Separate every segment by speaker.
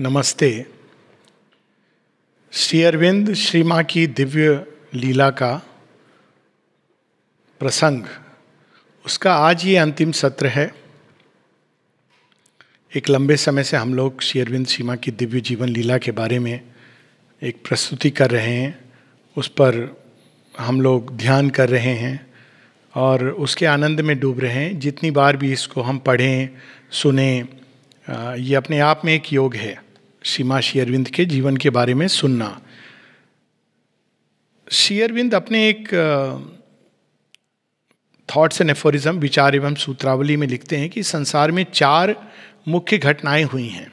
Speaker 1: नमस्ते श्री अरविंद श्री माँ की दिव्य लीला का प्रसंग उसका आज ये अंतिम सत्र है एक लंबे समय से हम लोग श्री अरविंद श्री माँ की दिव्य जीवन लीला के बारे में एक प्रस्तुति कर रहे हैं उस पर हम लोग ध्यान कर रहे हैं और उसके आनंद में डूब रहे हैं जितनी बार भी इसको हम पढ़ें सुने ये अपने आप में एक योग है सीमा शेयरविंद के जीवन के बारे में सुनना शेयरविंद अपने एक थॉट्स एंड एफोरिज्म विचार एवं सूत्रावली में लिखते हैं कि संसार में चार मुख्य घटनाएं हुई हैं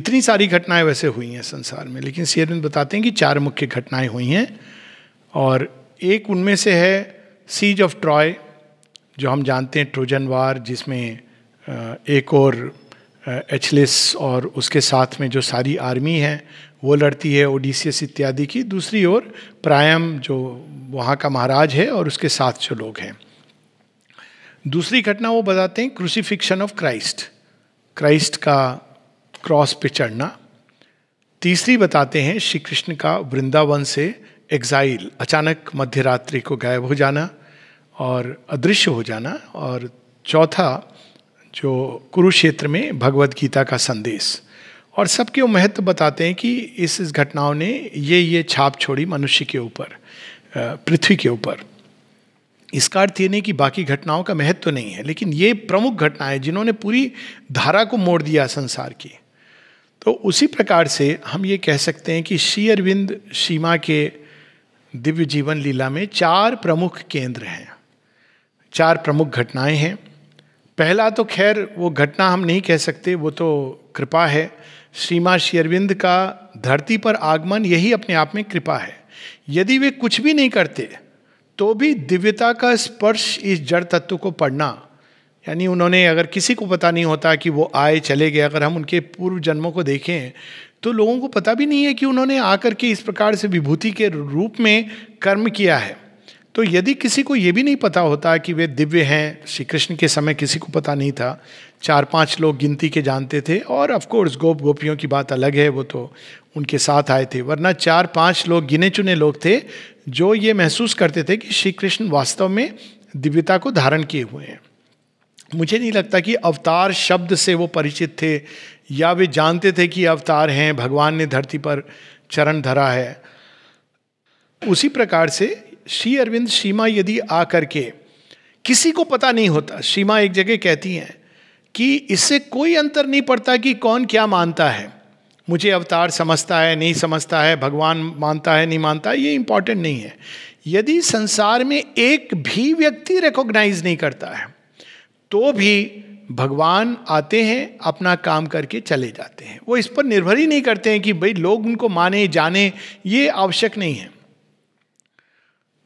Speaker 1: इतनी सारी घटनाएं वैसे हुई हैं संसार में लेकिन शेयरविंद बताते हैं कि चार मुख्य घटनाएं हुई हैं और एक उनमें से है सीज ऑफ ट्रॉय जो हम जानते हैं ट्रोजन वार जिसमें एक और एचलिस और उसके साथ में जो सारी आर्मी है वो लड़ती है ओडिसियस इत्यादि की दूसरी ओर प्रायम जो वहाँ का महाराज है और उसके साथ जो लोग हैं दूसरी घटना वो बताते हैं क्रूसीफिक्शन ऑफ क्राइस्ट क्राइस्ट का क्रॉस पे चढ़ना तीसरी बताते हैं श्री कृष्ण का वृंदावन से एग्जाइल अचानक मध्यरात्रि को गायब हो जाना और अदृश्य हो जाना और चौथा जो कुरुक्षेत्र में भगवत गीता का संदेश और सबके महत्व बताते हैं कि इस इस घटनाओं ने ये ये छाप छोड़ी मनुष्य के ऊपर पृथ्वी के ऊपर इसका अर्थ ये नहीं कि बाकी घटनाओं का महत्व तो नहीं है लेकिन ये प्रमुख घटनाएं जिन्होंने पूरी धारा को मोड़ दिया संसार की तो उसी प्रकार से हम ये कह सकते हैं कि श्री अरविंद सीमा के दिव्य जीवन लीला में चार प्रमुख केंद्र हैं चार प्रमुख घटनाएं हैं पहला तो खैर वो घटना हम नहीं कह सकते वो तो कृपा है श्रीमा शेरविंद का धरती पर आगमन यही अपने आप में कृपा है यदि वे कुछ भी नहीं करते तो भी दिव्यता का स्पर्श इस जड़ तत्व को पढ़ना यानी उन्होंने अगर किसी को पता नहीं होता कि वो आए चले गए अगर हम उनके पूर्व जन्मों को देखें तो लोगों को पता भी नहीं है कि उन्होंने आकर के इस प्रकार से विभूति के रूप में कर्म किया है तो यदि किसी को ये भी नहीं पता होता कि वे दिव्य हैं श्री कृष्ण के समय किसी को पता नहीं था चार पांच लोग गिनती के जानते थे और ऑफ कोर्स गोप गोपियों की बात अलग है वो तो उनके साथ आए थे वरना चार पांच लोग गिने चुने लोग थे जो ये महसूस करते थे कि श्री कृष्ण वास्तव में दिव्यता को धारण किए हुए हैं मुझे नहीं लगता कि अवतार शब्द से वो परिचित थे या वे जानते थे कि अवतार हैं भगवान ने धरती पर चरण धरा है उसी प्रकार से श्री अरविंद सीमा यदि आ करके किसी को पता नहीं होता सीमा एक जगह कहती हैं कि इससे कोई अंतर नहीं पड़ता कि कौन क्या मानता है मुझे अवतार समझता है नहीं समझता है भगवान मानता है नहीं मानता है ये इंपॉर्टेंट नहीं है यदि संसार में एक भी व्यक्ति रिकॉग्नाइज नहीं करता है तो भी भगवान आते हैं अपना काम करके चले जाते हैं वो इस पर निर्भर ही नहीं करते हैं कि भाई लोग उनको माने जाने ये आवश्यक नहीं है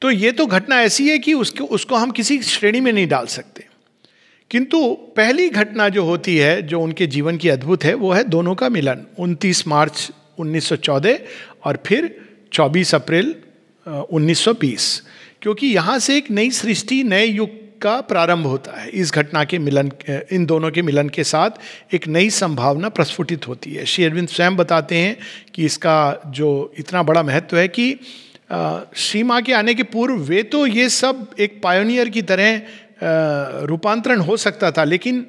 Speaker 1: तो ये तो घटना ऐसी है कि उसको उसको हम किसी श्रेणी में नहीं डाल सकते किंतु पहली घटना जो होती है जो उनके जीवन की अद्भुत है वो है दोनों का मिलन 29 मार्च 1914 और फिर 24 अप्रैल 1920 क्योंकि यहाँ से एक नई सृष्टि नए युग का प्रारंभ होता है इस घटना के मिलन इन दोनों के मिलन के साथ एक नई संभावना प्रस्फुटित होती है श्री अरविंद स्वयं बताते हैं कि इसका जो इतना बड़ा महत्व है कि माँ के आने के पूर्व वे तो ये सब एक पायोनियर की तरह रूपांतरण हो सकता था लेकिन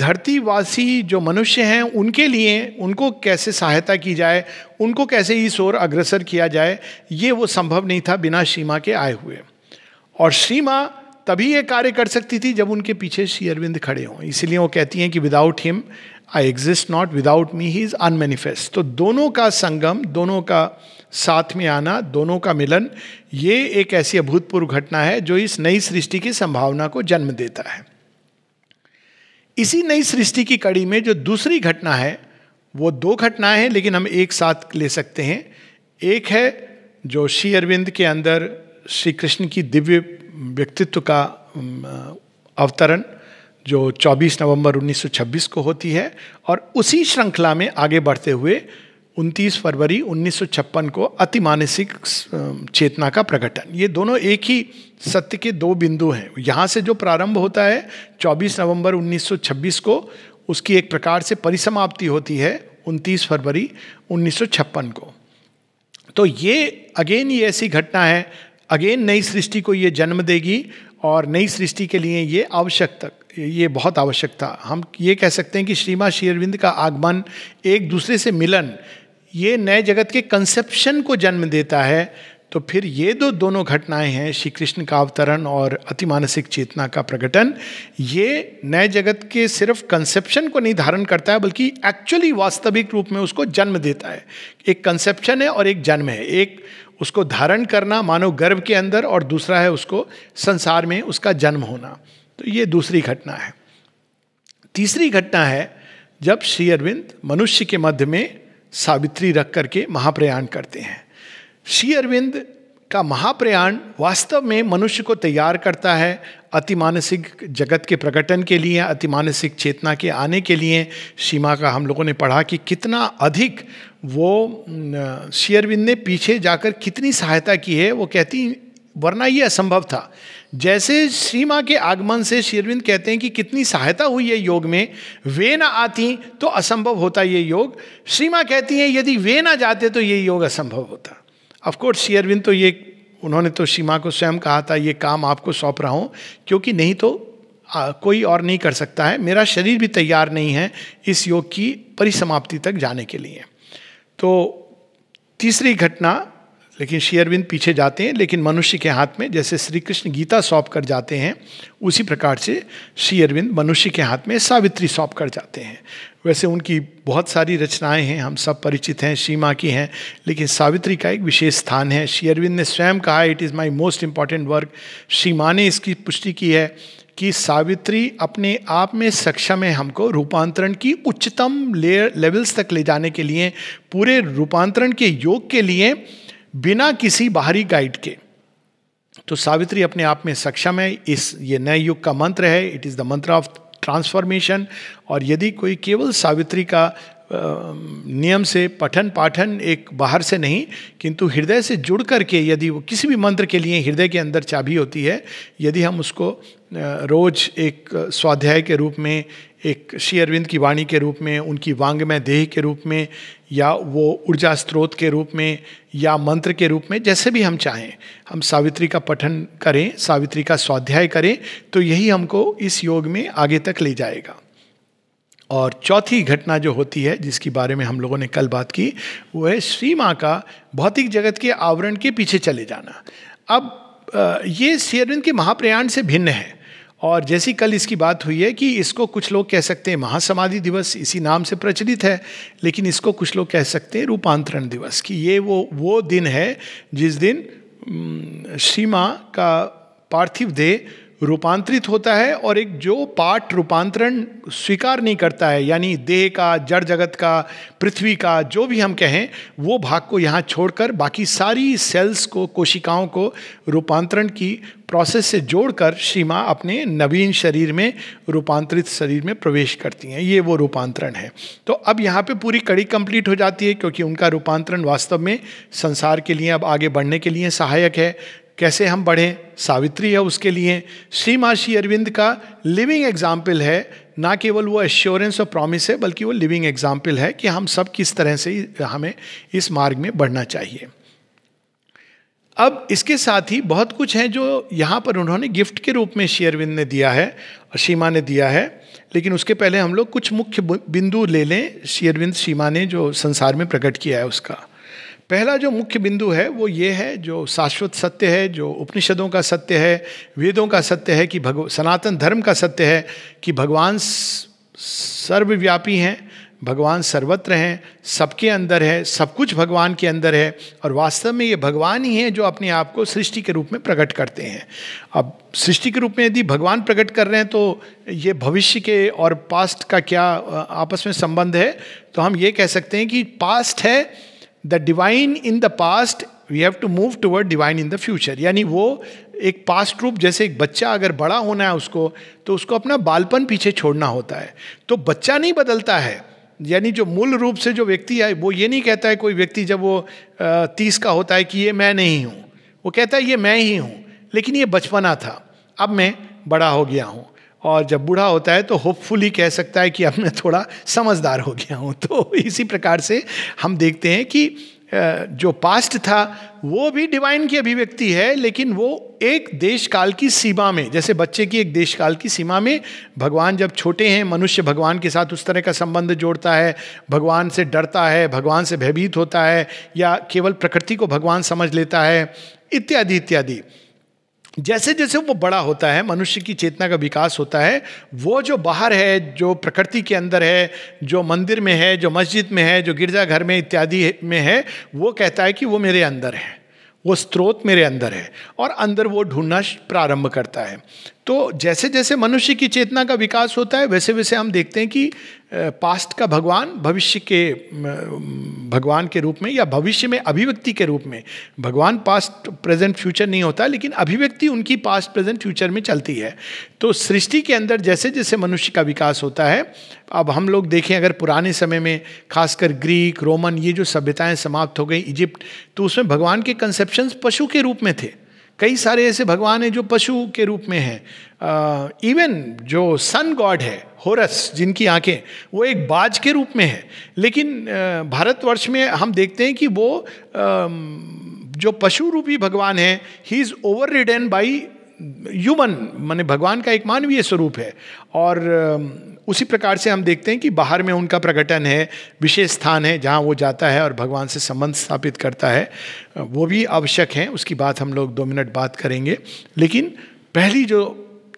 Speaker 1: धरतीवासी जो मनुष्य हैं उनके लिए उनको कैसे सहायता की जाए उनको कैसे इस ओर अग्रसर किया जाए ये वो संभव नहीं था बिना सीमा के आए हुए और सीमा तभी ये कार्य कर सकती थी जब उनके पीछे श्री अरविंद खड़े हों इसीलिए वो कहती हैं कि without him I exist not without me he is unmanifest तो दोनों का संगम दोनों का साथ में आना दोनों का मिलन ये एक ऐसी अभूतपूर्व घटना है जो इस नई सृष्टि की संभावना को जन्म देता है इसी नई सृष्टि की कड़ी में जो दूसरी घटना है वो दो घटनाएं हैं लेकिन हम एक साथ ले सकते हैं एक है जो श्री अरविंद के अंदर श्री कृष्ण की दिव्य व्यक्तित्व का अवतरण जो 24 नवंबर 1926 को होती है और उसी श्रृंखला में आगे बढ़ते हुए 29 फरवरी 1956 को अति मानसिक चेतना का प्रकटन ये दोनों एक ही सत्य के दो बिंदु हैं यहाँ से जो प्रारंभ होता है 24 नवंबर 1926 को उसकी एक प्रकार से परिसमाप्ति होती है 29 फरवरी 1956 को तो ये अगेन ये ऐसी घटना है अगेन नई सृष्टि को ये जन्म देगी और नई सृष्टि के लिए ये आवश्यक तक ये बहुत आवश्यकता हम ये कह सकते हैं कि श्रीमा श्री अरविंद का आगमन एक दूसरे से मिलन ये नए जगत के कंसेप्शन को जन्म देता है तो फिर ये दो दोनों घटनाएं हैं श्री कृष्ण का अवतरण और अतिमानसिक चेतना का प्रकटन ये नए जगत के सिर्फ कंसेप्शन को नहीं धारण करता है बल्कि एक्चुअली वास्तविक रूप में उसको जन्म देता है एक कंसेप्शन है और एक जन्म है एक उसको धारण करना मानव गर्भ के अंदर और दूसरा है उसको संसार में उसका जन्म होना तो ये दूसरी घटना है तीसरी घटना है जब श्री अरविंद मनुष्य के मध्य में सावित्री रख करके महाप्रयाण करते हैं श्री अरविंद का महाप्रयाण वास्तव में मनुष्य को तैयार करता है अतिमानसिक जगत के प्रकटन के लिए अतिमानसिक चेतना के आने के लिए सीमा का हम लोगों ने पढ़ा कि कितना अधिक वो शेयरविंद ने पीछे जाकर कितनी सहायता की है वो कहती वरना ये असंभव था जैसे सीमा के आगमन से शेरविंद कहते हैं कि कितनी सहायता हुई है योग में वे ना आती तो असंभव होता ये योग सीमा कहती हैं यदि वे ना जाते तो ये योग असंभव होता अफकोर्स शेरविंद तो ये उन्होंने तो सीमा को स्वयं कहा था ये काम आपको सौंप रहा हूँ क्योंकि नहीं तो आ, कोई और नहीं कर सकता है मेरा शरीर भी तैयार नहीं है इस योग की परिसमाप्ति तक जाने के लिए तो तीसरी घटना लेकिन शेयरविंद पीछे जाते हैं लेकिन मनुष्य के हाथ में जैसे श्री कृष्ण गीता सौंप कर जाते हैं उसी प्रकार से शेयरविंद मनुष्य के हाथ में सावित्री सौंप कर जाते हैं वैसे उनकी बहुत सारी रचनाएं हैं हम सब परिचित हैं सीमा की हैं लेकिन सावित्री का एक विशेष स्थान है शेयरविंद ने स्वयं कहा it is my most important work Seema ने इसकी पुष्टि की है कि सावित्री अपने आप में सक्षम है हमको रूपांतरण की उच्चतम लेवल्स तक ले जाने के लिए पूरे रूपांतरण के योग के लिए बिना किसी बाहरी गाइड के तो सावित्री अपने आप में सक्षम है इस ये नए युग का मंत्र है it is the mantra of transformation और यदि कोई केवल सावित्री का नियम से पठन पाठन एक बाहर से नहीं किंतु हृदय से जुड़ करके यदि वो किसी भी मंत्र के लिए हृदय के अंदर चाबी होती है यदि हम उसको रोज एक स्वाध्याय के रूप में एक श्री अरविंद की वाणी के रूप में उनकी वांग्मय देह के रूप में या वो ऊर्जा स्रोत के रूप में या मंत्र के रूप में जैसे भी हम चाहें हम सावित्री का पठन करें सावित्री का स्वाध्याय करें तो यही हमको इस योग में आगे तक ले जाएगा और चौथी घटना जो होती है जिसके बारे में हम लोगों ने कल बात की वो है श्री माँ का भौतिक जगत के आवरण के पीछे चले जाना अब ये शेरविंद के महाप्रयाण से भिन्न है और जैसी कल इसकी बात हुई है कि इसको कुछ लोग कह सकते हैं महासमाधि दिवस इसी नाम से प्रचलित है लेकिन इसको कुछ लोग कह सकते हैं रूपांतरण दिवस कि ये वो वो दिन है जिस दिन श्री माँ का पार्थिव देह रूपांतरित होता है और एक जो पाठ रूपांतरण स्वीकार नहीं करता है यानी देह का जड़ जगत का पृथ्वी का जो भी हम कहें वो भाग को यहाँ छोड़कर बाकी सारी सेल्स को कोशिकाओं को रूपांतरण की प्रोसेस से जोड़कर श्री माँ अपने नवीन शरीर में रूपांतरित शरीर में प्रवेश करती हैं ये वो रूपांतरण है तो अब यहाँ पे पूरी कड़ी कंप्लीट हो जाती है क्योंकि उनका रूपांतरण वास्तव में संसार के लिए अब आगे बढ़ने के लिए सहायक है कैसे हम बढ़ें सावित्री है उसके लिए श्री माँ श्री अरविंद का लिविंग एग्जाम्पल है ना केवल वो एश्योरेंस और प्रॉमिस है बल्कि वो लिविंग एग्जाम्पल है कि हम सब किस तरह से हमें इस मार्ग में बढ़ना चाहिए अब इसके साथ ही बहुत कुछ है जो यहाँ पर उन्होंने गिफ्ट के रूप में शेयरविंद ने दिया है और सीमा ने दिया है लेकिन उसके पहले हम लोग कुछ मुख्य बिंदु ले लें शेयरविंद सीमा ने जो संसार में प्रकट किया है उसका पहला जो मुख्य बिंदु है वो ये है जो शाश्वत सत्य है जो उपनिषदों का सत्य है वेदों का सत्य है कि भगव सनातन धर्म का सत्य है कि भगवान सर्वव्यापी हैं भगवान सर्वत्र हैं सबके अंदर है सब कुछ भगवान के अंदर है और वास्तव में ये भगवान ही हैं जो अपने आप को सृष्टि के रूप में प्रकट करते हैं अब सृष्टि के रूप में यदि भगवान प्रकट कर रहे हैं तो ये भविष्य के और पास्ट का क्या आपस में संबंध है तो हम ये कह सकते हैं कि पास्ट है the divine in the past we have to move toward divine in the future यानी वो एक पास्ट रूप जैसे एक बच्चा अगर बड़ा होना है उसको तो उसको अपना बालपन पीछे छोड़ना होता है तो बच्चा नहीं बदलता है यानी जो मूल रूप से जो व्यक्ति है वो ये नहीं कहता है कोई व्यक्ति जब वो तीस का होता है कि ये मैं नहीं हूँ वो कहता है ये मैं ही हूँ लेकिन ये बचपना था अब मैं बड़ा हो गया हूँ और जब बूढ़ा होता है तो होपफुली कह सकता है कि अब मैं थोड़ा समझदार हो गया हूँ तो इसी प्रकार से हम देखते हैं कि जो पास्ट था वो भी डिवाइन की अभिव्यक्ति है लेकिन वो एक देश काल की सीमा में जैसे बच्चे की एक देश काल की सीमा में भगवान जब छोटे हैं मनुष्य भगवान के साथ उस तरह का संबंध जोड़ता है भगवान से डरता है भगवान से भयभीत होता है या केवल प्रकृति को भगवान समझ लेता है इत्यादि इत्यादि जैसे जैसे वो बड़ा होता है मनुष्य की चेतना का विकास होता है वो जो बाहर है जो प्रकृति के अंदर है जो मंदिर में है जो मस्जिद में है जो गिरजाघर में इत्यादि में है वो कहता है कि वो मेरे अंदर है वो स्रोत मेरे अंदर है और अंदर वो ढूंढना प्रारंभ करता है तो जैसे जैसे मनुष्य की चेतना का विकास होता है वैसे वैसे हम देखते हैं कि पास्ट का भगवान भविष्य के भगवान के रूप में या भविष्य में अभिव्यक्ति के रूप में भगवान पास्ट प्रेजेंट फ्यूचर नहीं होता लेकिन अभिव्यक्ति उनकी पास्ट प्रेजेंट फ्यूचर में चलती है तो सृष्टि के अंदर जैसे जैसे मनुष्य का विकास होता है अब हम लोग देखें अगर पुराने समय में खासकर ग्रीक रोमन ये जो सभ्यताएं समाप्त हो गई इजिप्ट तो उसमें भगवान के कंसेप्शन पशु के रूप में थे कई सारे ऐसे भगवान हैं जो पशु के रूप में हैं इवन जो सन गॉड है होरस जिनकी आंखें वो एक बाज के रूप में है लेकिन भारतवर्ष में हम देखते हैं कि वो जो पशु रूपी भगवान है he is overridden by human माने भगवान का एक मानवीय स्वरूप है और उसी प्रकार से हम देखते हैं कि बाहर में उनका प्रकटन है विशेष स्थान है जहाँ वो जाता है और भगवान से संबंध स्थापित करता है वो भी आवश्यक हैं उसकी बात हम लोग दो मिनट बात करेंगे लेकिन पहली जो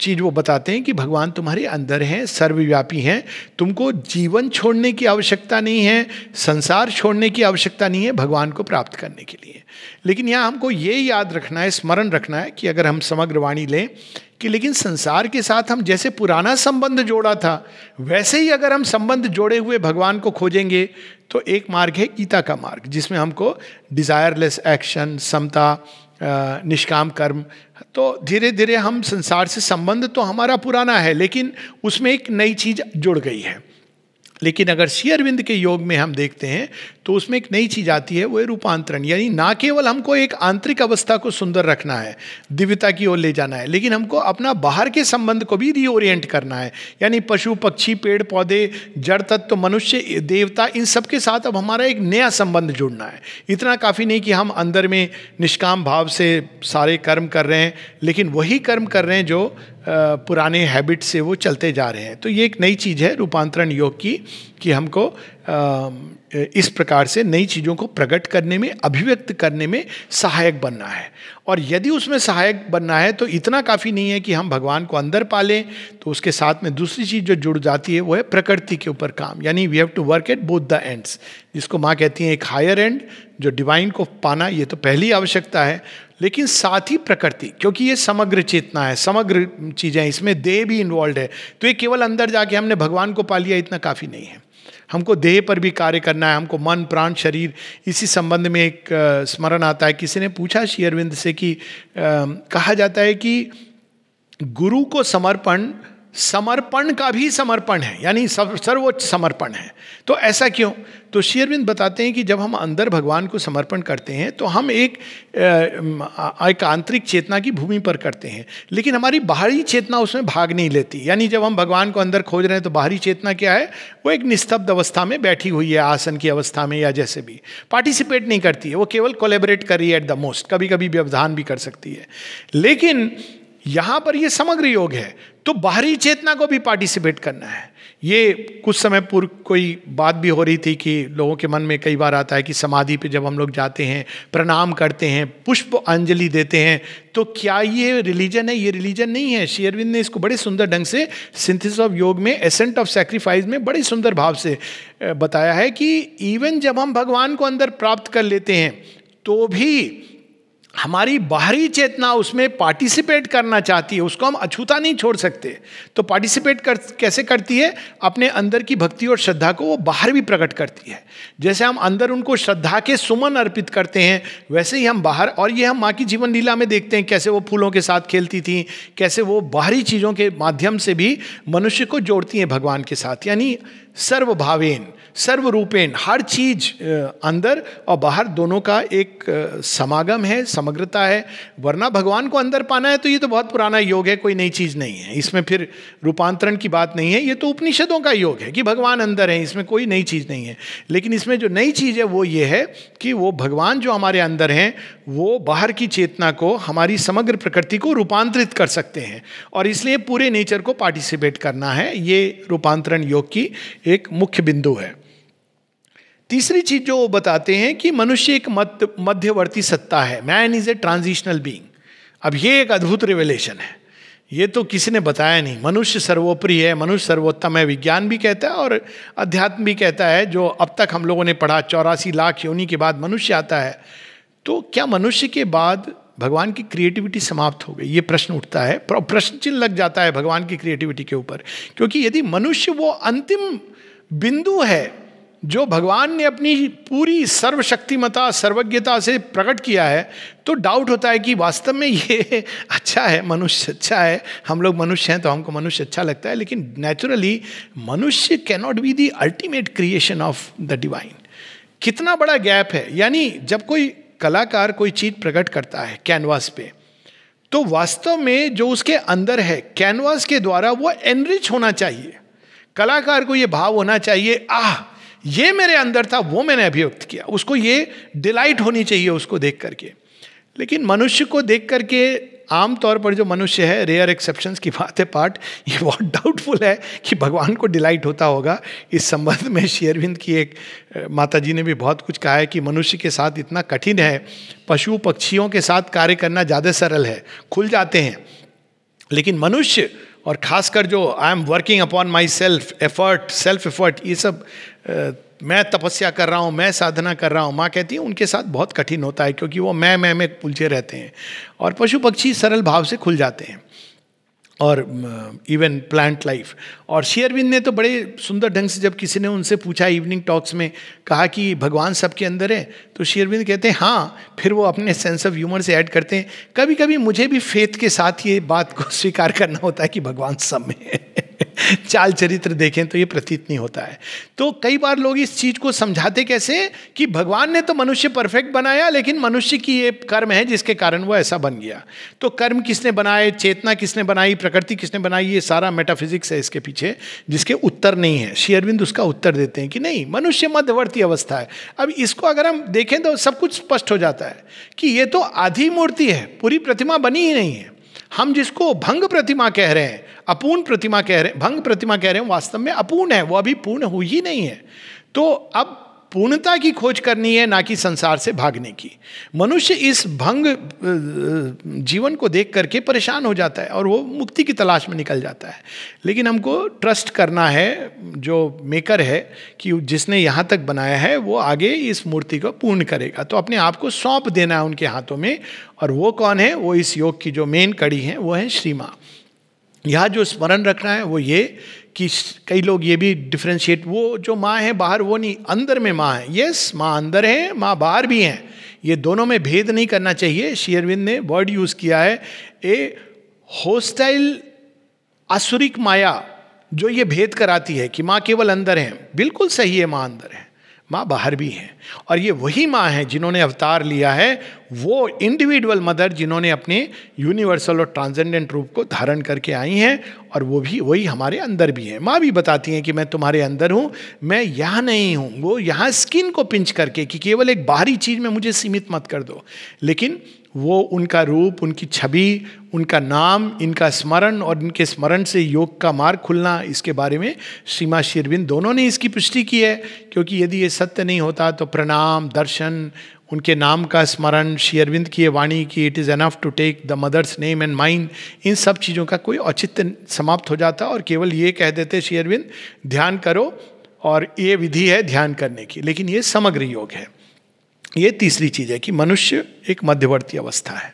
Speaker 1: चीज़ वो बताते हैं कि भगवान तुम्हारे अंदर हैं सर्वव्यापी हैं तुमको जीवन छोड़ने की आवश्यकता नहीं है संसार छोड़ने की आवश्यकता नहीं है भगवान को प्राप्त करने के लिए लेकिन यहाँ हमको ये याद रखना है स्मरण रखना है कि अगर हम समग्र वाणी लें कि लेकिन संसार के साथ हम जैसे पुराना संबंध जोड़ा था वैसे ही अगर हम संबंध जोड़े हुए भगवान को खोजेंगे तो एक मार्ग है गीता का मार्ग जिसमें हमको डिज़ायरलेस एक्शन समता निष्काम कर्म तो धीरे धीरे हम संसार से संबंध तो हमारा पुराना है लेकिन उसमें एक नई चीज़ जुड़ गई है लेकिन अगर श्री अरविंद के योग में हम देखते हैं तो उसमें एक नई चीज आती है वो है रूपांतरण यानी ना केवल हमको एक आंतरिक अवस्था को सुंदर रखना है दिव्यता की ओर ले जाना है लेकिन हमको अपना बाहर के संबंध को भी रीओरियंट करना है यानी पशु पक्षी पेड़ पौधे जड़ तत्व मनुष्य देवता इन सब के साथ अब हमारा एक नया संबंध जुड़ना है इतना काफ़ी नहीं कि हम अंदर में निष्काम भाव से सारे कर्म कर रहे हैं लेकिन वही कर्म कर रहे हैं जो पुराने हैबिट से वो चलते जा रहे हैं तो ये एक नई चीज़ है रूपांतरण योग की कि हमको इस प्रकार से नई चीज़ों को प्रकट करने में अभिव्यक्त करने में सहायक बनना है और यदि उसमें सहायक बनना है तो इतना काफ़ी नहीं है कि हम भगवान को अंदर पालें तो उसके साथ में दूसरी चीज़ जो जुड़ जाती है वो है प्रकृति के ऊपर काम यानी we have to work at both the ends जिसको माँ कहती हैं एक हायर एंड जो डिवाइन को पाना ये तो पहली आवश्यकता है लेकिन साथ ही प्रकृति क्योंकि ये समग्र चेतना है समग्र चीज़ें इसमें देह भी इन्वॉल्व है तो ये केवल अंदर जाके हमने भगवान को पा लिया इतना काफ़ी नहीं है हमको देह पर भी कार्य करना है हमको मन प्राण शरीर इसी संबंध में एक स्मरण आता है किसी ने पूछा श्री अरविंद से कि आ, कहा जाता है कि गुरु को समर्पण समर्पण का भी समर्पण है यानी सर्वोच्च समर्पण है तो ऐसा क्यों तो शेयरविंद बताते हैं कि जब हम अंदर भगवान को समर्पण करते हैं तो हम एक एक आंतरिक चेतना की भूमि पर करते हैं लेकिन हमारी बाहरी चेतना उसमें भाग नहीं लेती यानी जब हम भगवान को अंदर खोज रहे हैं तो बाहरी चेतना क्या है वो एक निस्तब्ध अवस्था में बैठी हुई है आसन की अवस्था में या जैसे भी पार्टिसिपेट नहीं करती है वो केवल कोलेबरेट कर रही है एट द मोस्ट कभी कभी व्यवधान भी कर सकती है लेकिन यहाँ पर यह समग्र योग है तो बाहरी चेतना को भी पार्टिसिपेट करना है ये कुछ समय पूर्व कोई बात भी हो रही थी कि लोगों के मन में कई बार आता है कि समाधि पे जब हम लोग जाते हैं प्रणाम करते हैं पुष्प अंजलि देते हैं तो क्या ये रिलीजन है ये रिलीजन नहीं है शेयरविंद ने इसको बड़े सुंदर ढंग से सिंथिस ऑफ योग में एसेंट ऑफ सेक्रीफाइस में बड़े सुंदर भाव से बताया है कि इवन जब हम भगवान को अंदर प्राप्त कर लेते हैं तो भी हमारी बाहरी चेतना उसमें पार्टिसिपेट करना चाहती है उसको हम अछूता नहीं छोड़ सकते तो पार्टिसिपेट कर कैसे करती है अपने अंदर की भक्ति और श्रद्धा को वो बाहर भी प्रकट करती है जैसे हम अंदर उनको श्रद्धा के सुमन अर्पित करते हैं वैसे ही हम बाहर और ये हम माँ की जीवन लीला में देखते हैं कैसे वो फूलों के साथ खेलती थी कैसे वो बाहरी चीज़ों के माध्यम से भी मनुष्य को जोड़ती हैं भगवान के साथ यानी सर्वभावेन सर्वरूपेण हर चीज अंदर और बाहर दोनों का एक समागम है समग्रता है वरना भगवान को अंदर पाना है तो ये तो बहुत पुराना योग है कोई नई चीज नहीं है इसमें फिर रूपांतरण की बात नहीं है ये तो उपनिषदों का योग है कि भगवान अंदर है इसमें कोई नई चीज नहीं है लेकिन इसमें जो नई चीज है वो ये है कि वो भगवान जो हमारे अंदर हैं वो बाहर की चेतना को हमारी समग्र प्रकृति को रूपांतरित कर सकते हैं और इसलिए पूरे नेचर को पार्टिसिपेट करना है ये रूपांतरण योग की एक मुख्य बिंदु है तीसरी चीज जो वो बताते हैं कि मनुष्य एक मध्य मध्यवर्ती सत्ता है man is a transitional being अब ये एक अद्भुत रिवेलेशन है ये तो किसी ने बताया नहीं मनुष्य सर्वोपरि है मनुष्य सर्वोत्तम है विज्ञान भी कहता है और अध्यात्म भी कहता है जो अब तक हम लोगों ने पढ़ा चौरासी लाख योनि के बाद मनुष्य आता है तो क्या मनुष्य के बाद भगवान की क्रिएटिविटी समाप्त हो गई ये प्रश्न उठता है प्रश्न चिन्ह लग जाता है भगवान की क्रिएटिविटी के ऊपर क्योंकि यदि मनुष्य वो अंतिम बिंदु है जो भगवान ने अपनी पूरी सर्वशक्तिमता सर्वज्ञता से प्रकट किया है तो डाउट होता है कि वास्तव में ये अच्छा है मनुष्य अच्छा है हम लोग मनुष्य हैं तो हमको मनुष्य अच्छा लगता है लेकिन नेचुरली मनुष्य cannot be the ultimate creation of the divine कितना बड़ा गैप है यानी जब कोई कलाकार कोई चीज प्रकट करता है कैनवास पे तो वास्तव में जो उसके अंदर है कैनवास के द्वारा वो एनरिच होना चाहिए कलाकार को ये भाव होना चाहिए आह ये मेरे अंदर था वो मैंने अभिव्यक्त किया उसको ये डिलाइट होनी चाहिए उसको देख करके लेकिन मनुष्य को देख करके आमतौर पर जो मनुष्य है रेयर एक्सेप्शन की बात है पार्ट ये बहुत डाउटफुल है कि भगवान को डिलाइट होता होगा इस संबंध में शेयरविंद की एक माता जी ने भी बहुत कुछ कहा है कि मनुष्य के साथ इतना कठिन है पशु पक्षियों के साथ कार्य करना ज़्यादा सरल है खुल जाते हैं लेकिन मनुष्य और खासकर जो I am working upon my self effort self effort ये सब मैं तपस्या कर रहा हूँ मैं साधना कर रहा हूँ माँ कहती है उनके साथ बहुत कठिन होता है क्योंकि वो मैं मैं में उलझे रहते हैं और पशु पक्षी सरल भाव से खुल जाते हैं और इवन प्लांट लाइफ और शेयरविंद ने तो बड़े सुंदर ढंग से जब किसी ने उनसे पूछा इवनिंग टॉक्स में कहा कि भगवान सबके अंदर है तो शेयरविंद कहते हैं हाँ फिर वो अपने सेंस ऑफ ह्यूमर से ऐड करते हैं कभी कभी मुझे भी फेथ के साथ ये बात को स्वीकार करना होता है कि भगवान सब में है चाल चरित्र देखें तो ये प्रतीत नहीं होता है तो कई बार लोग इस चीज को समझाते कैसे कि भगवान ने तो मनुष्य परफेक्ट बनाया लेकिन मनुष्य की ये कर्म है जिसके कारण वो ऐसा बन गया तो कर्म किसने बनाए चेतना किसने बनाई प्रकृति किसने बनाई ये सारा मेटाफिजिक्स है इसके पीछे जिसके उत्तर नहीं है अरविंद उसका उत्तर देते हैं कि नहीं मनुष्य मध्यवर्ती अवस्था है अब इसको अगर हम देखें तो सब कुछ स्पष्ट हो जाता है कि ये तो आधी मूर्ति है पूरी प्रतिमा बनी ही नहीं है हम जिसको भंग प्रतिमा कह रहे हैं अपूर्ण प्रतिमा कह रहे भंग प्रतिमा कह रहे हैं वास्तव में अपूर्ण है वो अभी पूर्ण हुई ही नहीं है तो अब पूर्णता की खोज करनी है ना कि संसार से भागने की मनुष्य इस भंग जीवन को देख करके परेशान हो जाता है और वो मुक्ति की तलाश में निकल जाता है लेकिन हमको ट्रस्ट करना है जो मेकर है कि जिसने यहाँ तक बनाया है वो आगे इस मूर्ति को पूर्ण करेगा तो अपने आप को सौंप देना है उनके हाथों में और वो कौन है वो इस योग की जो मेन कड़ी है वो है श्री माँ यह जो स्मरण रखना है वो ये कि कई लोग ये भी डिफ्रेंशिएट वो जो माँ है बाहर वो नहीं अंदर में माँ है यस माँ अंदर है माँ बाहर भी हैं ये दोनों में भेद नहीं करना चाहिए शेयरविंद ने वर्ड यूज़ किया है ए होस्टाइल आसुरिक माया जो ये भेद कराती है कि माँ केवल अंदर है बिल्कुल सही है माँ अंदर है माँ बाहर भी हैं और ये वही माँ हैं जिन्होंने अवतार लिया है वो इंडिविजुअल मदर जिन्होंने अपने यूनिवर्सल और ट्रांसजेंडेंट रूप को धारण करके आई हैं और वो भी वही हमारे अंदर भी हैं माँ भी बताती हैं कि मैं तुम्हारे अंदर हूँ मैं यहाँ नहीं हूँ वो यहाँ स्किन को पिंच करके कि केवल एक बाहरी चीज़ में मुझे सीमित मत कर दो लेकिन वो उनका रूप उनकी छवि उनका नाम इनका स्मरण और इनके स्मरण से योग का मार्ग खुलना इसके बारे में सीमा शेरविंद दोनों ने इसकी पुष्टि की है क्योंकि यदि ये सत्य नहीं होता तो प्रणाम दर्शन उनके नाम का स्मरण शेयरविंद की वाणी की it is enough to take the mother's name and mind इन सब चीज़ों का कोई औचित्य समाप्त हो जाता और केवल ये कह देते शेरविंद ध्यान करो और ये विधि है ध्यान करने की लेकिन ये समग्र योग है ये तीसरी चीज है कि मनुष्य एक मध्यवर्ती अवस्था है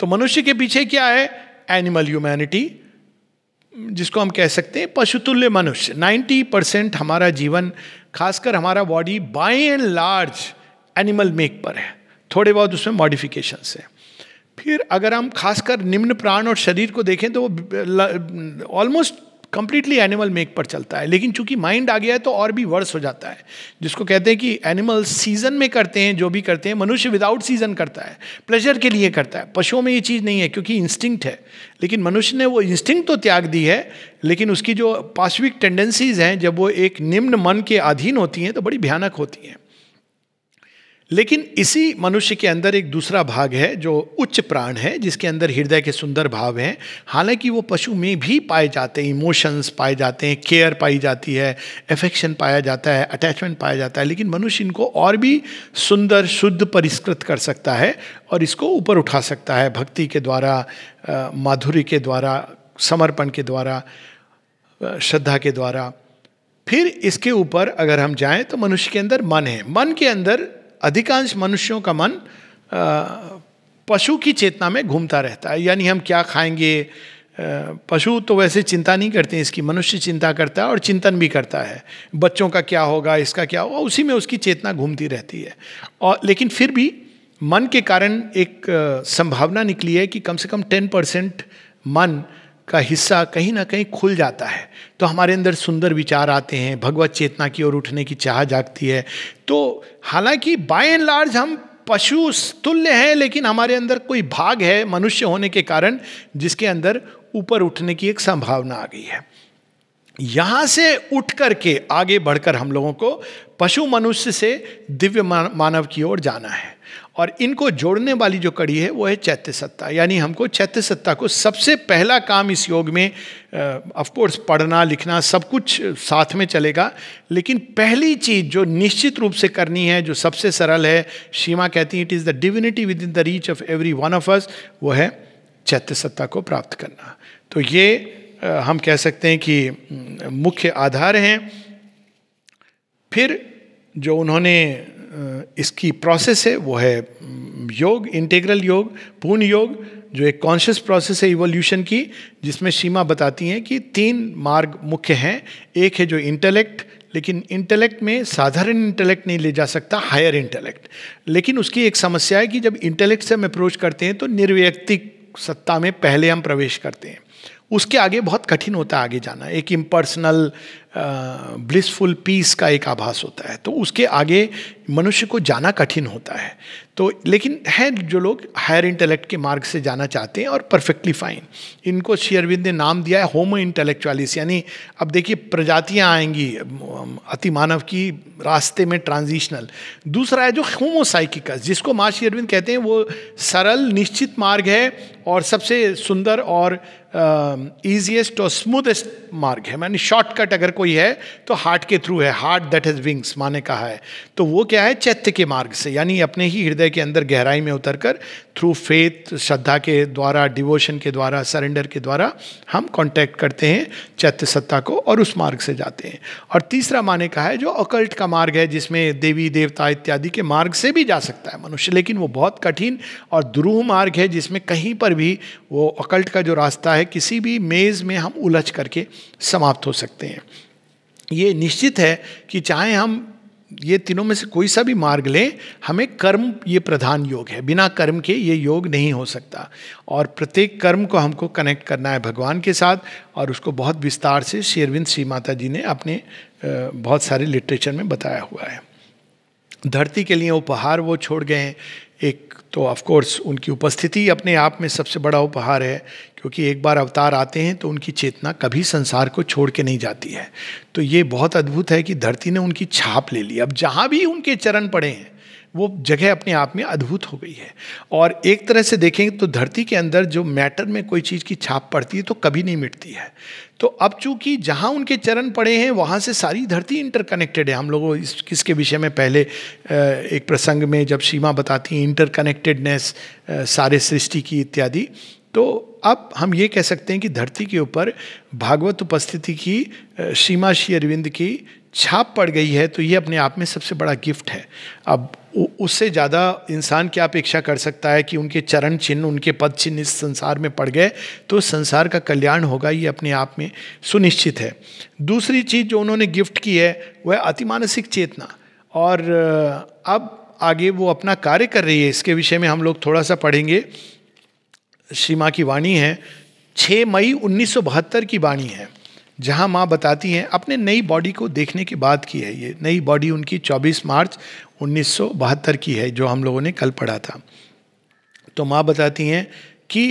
Speaker 1: तो मनुष्य के पीछे क्या है एनिमल ह्यूमैनिटी जिसको हम कह सकते हैं पशुतुल्य मनुष्य 90 परसेंट हमारा जीवन खासकर हमारा body by and large animal make पर है थोड़े बहुत उसमें मॉडिफिकेशंस है फिर अगर हम खासकर निम्न प्राण और शरीर को देखें तो वो ऑलमोस्ट कंप्लीटली एनिमल मेक पर चलता है लेकिन चूंकि माइंड आ गया है तो और भी वर्स हो जाता है जिसको कहते हैं कि एनिमल सीजन में करते हैं जो भी करते हैं मनुष्य विदाउट सीजन करता है प्लेजर के लिए करता है पशुओं में ये चीज़ नहीं है क्योंकि इंस्टिंक्ट है लेकिन मनुष्य ने वो इंस्टिंक्ट तो त्याग दी है लेकिन उसकी जो पाश्विक टेंडेंसीज हैं जब वो एक निम्न मन के अधीन होती हैं तो बड़ी भयानक होती हैं लेकिन इसी मनुष्य के अंदर एक दूसरा भाग है जो उच्च प्राण है जिसके अंदर हृदय के सुंदर भाव हैं हालांकि वो पशु में भी पाए जाते हैं इमोशंस पाए जाते हैं केयर पाई जाती है एफेक्शन पाया जाता है अटैचमेंट पाया जाता है लेकिन मनुष्य इनको और भी सुंदर शुद्ध परिष्कृत कर सकता है और इसको ऊपर उठा सकता है भक्ति के द्वारा माधुरी के द्वारा समर्पण के द्वारा श्रद्धा के द्वारा फिर इसके ऊपर अगर हम जाएं तो मनुष्य के अंदर मन है मन के अंदर अधिकांश मनुष्यों का मन पशु की चेतना में घूमता रहता है यानी हम क्या खाएंगे पशु तो वैसे चिंता नहीं करते इसकी मनुष्य चिंता करता है और चिंतन भी करता है बच्चों का क्या होगा इसका क्या होगा उसी में उसकी चेतना घूमती रहती है और लेकिन फिर भी मन के कारण एक संभावना निकली है कि कम से कम टेन परसेंट मन का हिस्सा कहीं ना कहीं खुल जाता है तो हमारे अंदर सुंदर विचार आते हैं भगवत चेतना की ओर उठने की चाह जागती है तो हालांकि बाय एंड लार्ज हम पशु तुल्य हैं लेकिन हमारे अंदर कोई भाग है मनुष्य होने के कारण जिसके अंदर ऊपर उठने की एक संभावना आ गई है यहां से उठ करके आगे बढ़कर हम लोगों को पशु मनुष्य से दिव्य मानव की ओर जाना है और इनको जोड़ने वाली जो कड़ी है वो है चैत्य सत्ता यानी हमको चैत्य सत्ता को सबसे पहला काम इस योग में ऑफकोर्स पढ़ना लिखना सब कुछ साथ में चलेगा लेकिन पहली चीज़ जो निश्चित रूप से करनी है जो सबसे सरल है सीमा कहती है it is the divinity within the reach of every one of us वो है चैत्य सत्ता को प्राप्त करना तो ये हम कह सकते हैं कि मुख्य आधार हैं फिर जो उन्होंने इसकी प्रोसेस है वो है योग इंटेग्रल योग पूर्ण योग जो एक कॉन्शियस प्रोसेस है इवोल्यूशन की जिसमें सीमा बताती हैं कि तीन मार्ग मुख्य हैं एक है जो इंटेलेक्ट लेकिन इंटेलेक्ट में साधारण इंटेलेक्ट नहीं ले जा सकता हायर इंटेलेक्ट लेकिन उसकी एक समस्या है कि जब इंटेलेक्ट से हम अप्रोच करते हैं तो निर्व्यक्तिक सत्ता में पहले हम प्रवेश करते हैं उसके आगे बहुत कठिन होता है आगे जाना एक इम्पर्सनल ब्लिसफुल पीस का एक आभास होता है तो उसके आगे मनुष्य को जाना कठिन होता है तो लेकिन है जो लोग हायर इंटेलेक्ट के मार्ग से जाना चाहते हैं और परफेक्टली फाइन इनको शेयरविंद ने नाम दिया है होमो इंटेलेक्चुअलिस यानी अब देखिए प्रजातियाँ आएंगी अति मानव की रास्ते में ट्रांजिशनल दूसरा है जो होमोसाइकिकस जिसको माँ शेयरविंद कहते हैं वो सरल निश्चित मार्ग है और सबसे सुंदर और ईजिएस्ट और स्मूथेस्ट मार्ग है मानी शॉर्टकट अगर कोई है तो हार्ट के थ्रू है हार्ट दैट हैज़ विंग्स माने कहा है तो वो क्या है चैत्य के मार्ग से यानी अपने ही हृदय के अंदर गहराई में उतर कर थ्रू फेथ श्रद्धा के द्वारा डिवोशन के द्वारा सरेंडर के द्वारा हम कॉन्टैक्ट करते हैं चैत्य सत्ता को और उस मार्ग से जाते हैं और तीसरा माने कहा है जो अकल्ट का मार्ग है जिसमें देवी देवता इत्यादि के मार्ग से भी जा सकता है मनुष्य लेकिन वो बहुत कठिन और द्रूह मार्ग है जिसमें कहीं पर भी वो अकल्ट का जो रास्ता है किसी भी मेज़ में हम उलझ करके समाप्त हो सकते हैं ये निश्चित है कि चाहे हम ये तीनों में से कोई सा भी मार्ग लें हमें कर्म ये प्रधान योग है बिना कर्म के ये योग नहीं हो सकता और प्रत्येक कर्म को हमको कनेक्ट करना है भगवान के साथ और उसको बहुत विस्तार से शेरविंद श्री माता जी ने अपने बहुत सारे लिटरेचर में बताया हुआ है धरती के लिए उपहार वो छोड़ गए हैं एक तो ऑफ कोर्स उनकी उपस्थिति अपने आप में सबसे बड़ा उपहार है क्योंकि एक बार अवतार आते हैं तो उनकी चेतना कभी संसार को छोड़ के नहीं जाती है तो ये बहुत अद्भुत है कि धरती ने उनकी छाप ले ली अब जहाँ भी उनके चरण पड़े हैं वो जगह अपने आप में अद्भुत हो गई है और एक तरह से देखेंगे तो धरती के अंदर जो मैटर में कोई चीज़ की छाप पड़ती है तो कभी नहीं मिटती है तो अब चूंकि जहाँ उनके चरण पड़े हैं वहाँ से सारी धरती इंटरकनेक्टेड है हम लोगों इस किसके विषय में पहले एक प्रसंग में जब सीमा बताती हैं इंटरकनेक्टेडनेस सारे सृष्टि की इत्यादि तो अब हम ये कह सकते हैं कि धरती के ऊपर भागवत उपस्थिति की सीमा श्री अरविंद की छाप पड़ गई है तो ये अपने आप में सबसे बड़ा गिफ्ट है अब उससे ज़्यादा इंसान क्या अपेक्षा कर सकता है कि उनके चरण चिन्ह उनके पद चिन्ह इस संसार में पड़ गए तो संसार का कल्याण होगा ये अपने आप में सुनिश्चित है दूसरी चीज़ जो उन्होंने गिफ्ट की है वह अतिमानसिक चेतना और अब आगे वो अपना कार्य कर रही है इसके विषय में हम लोग थोड़ा सा पढ़ेंगे श्री माँ की वाणी है 6 मई 1972 की वाणी है जहाँ माँ बताती हैं अपने नई बॉडी को देखने के बाद की है ये नई बॉडी उनकी 24 मार्च 1972 की है जो हम लोगों ने कल पढ़ा था तो माँ बताती हैं कि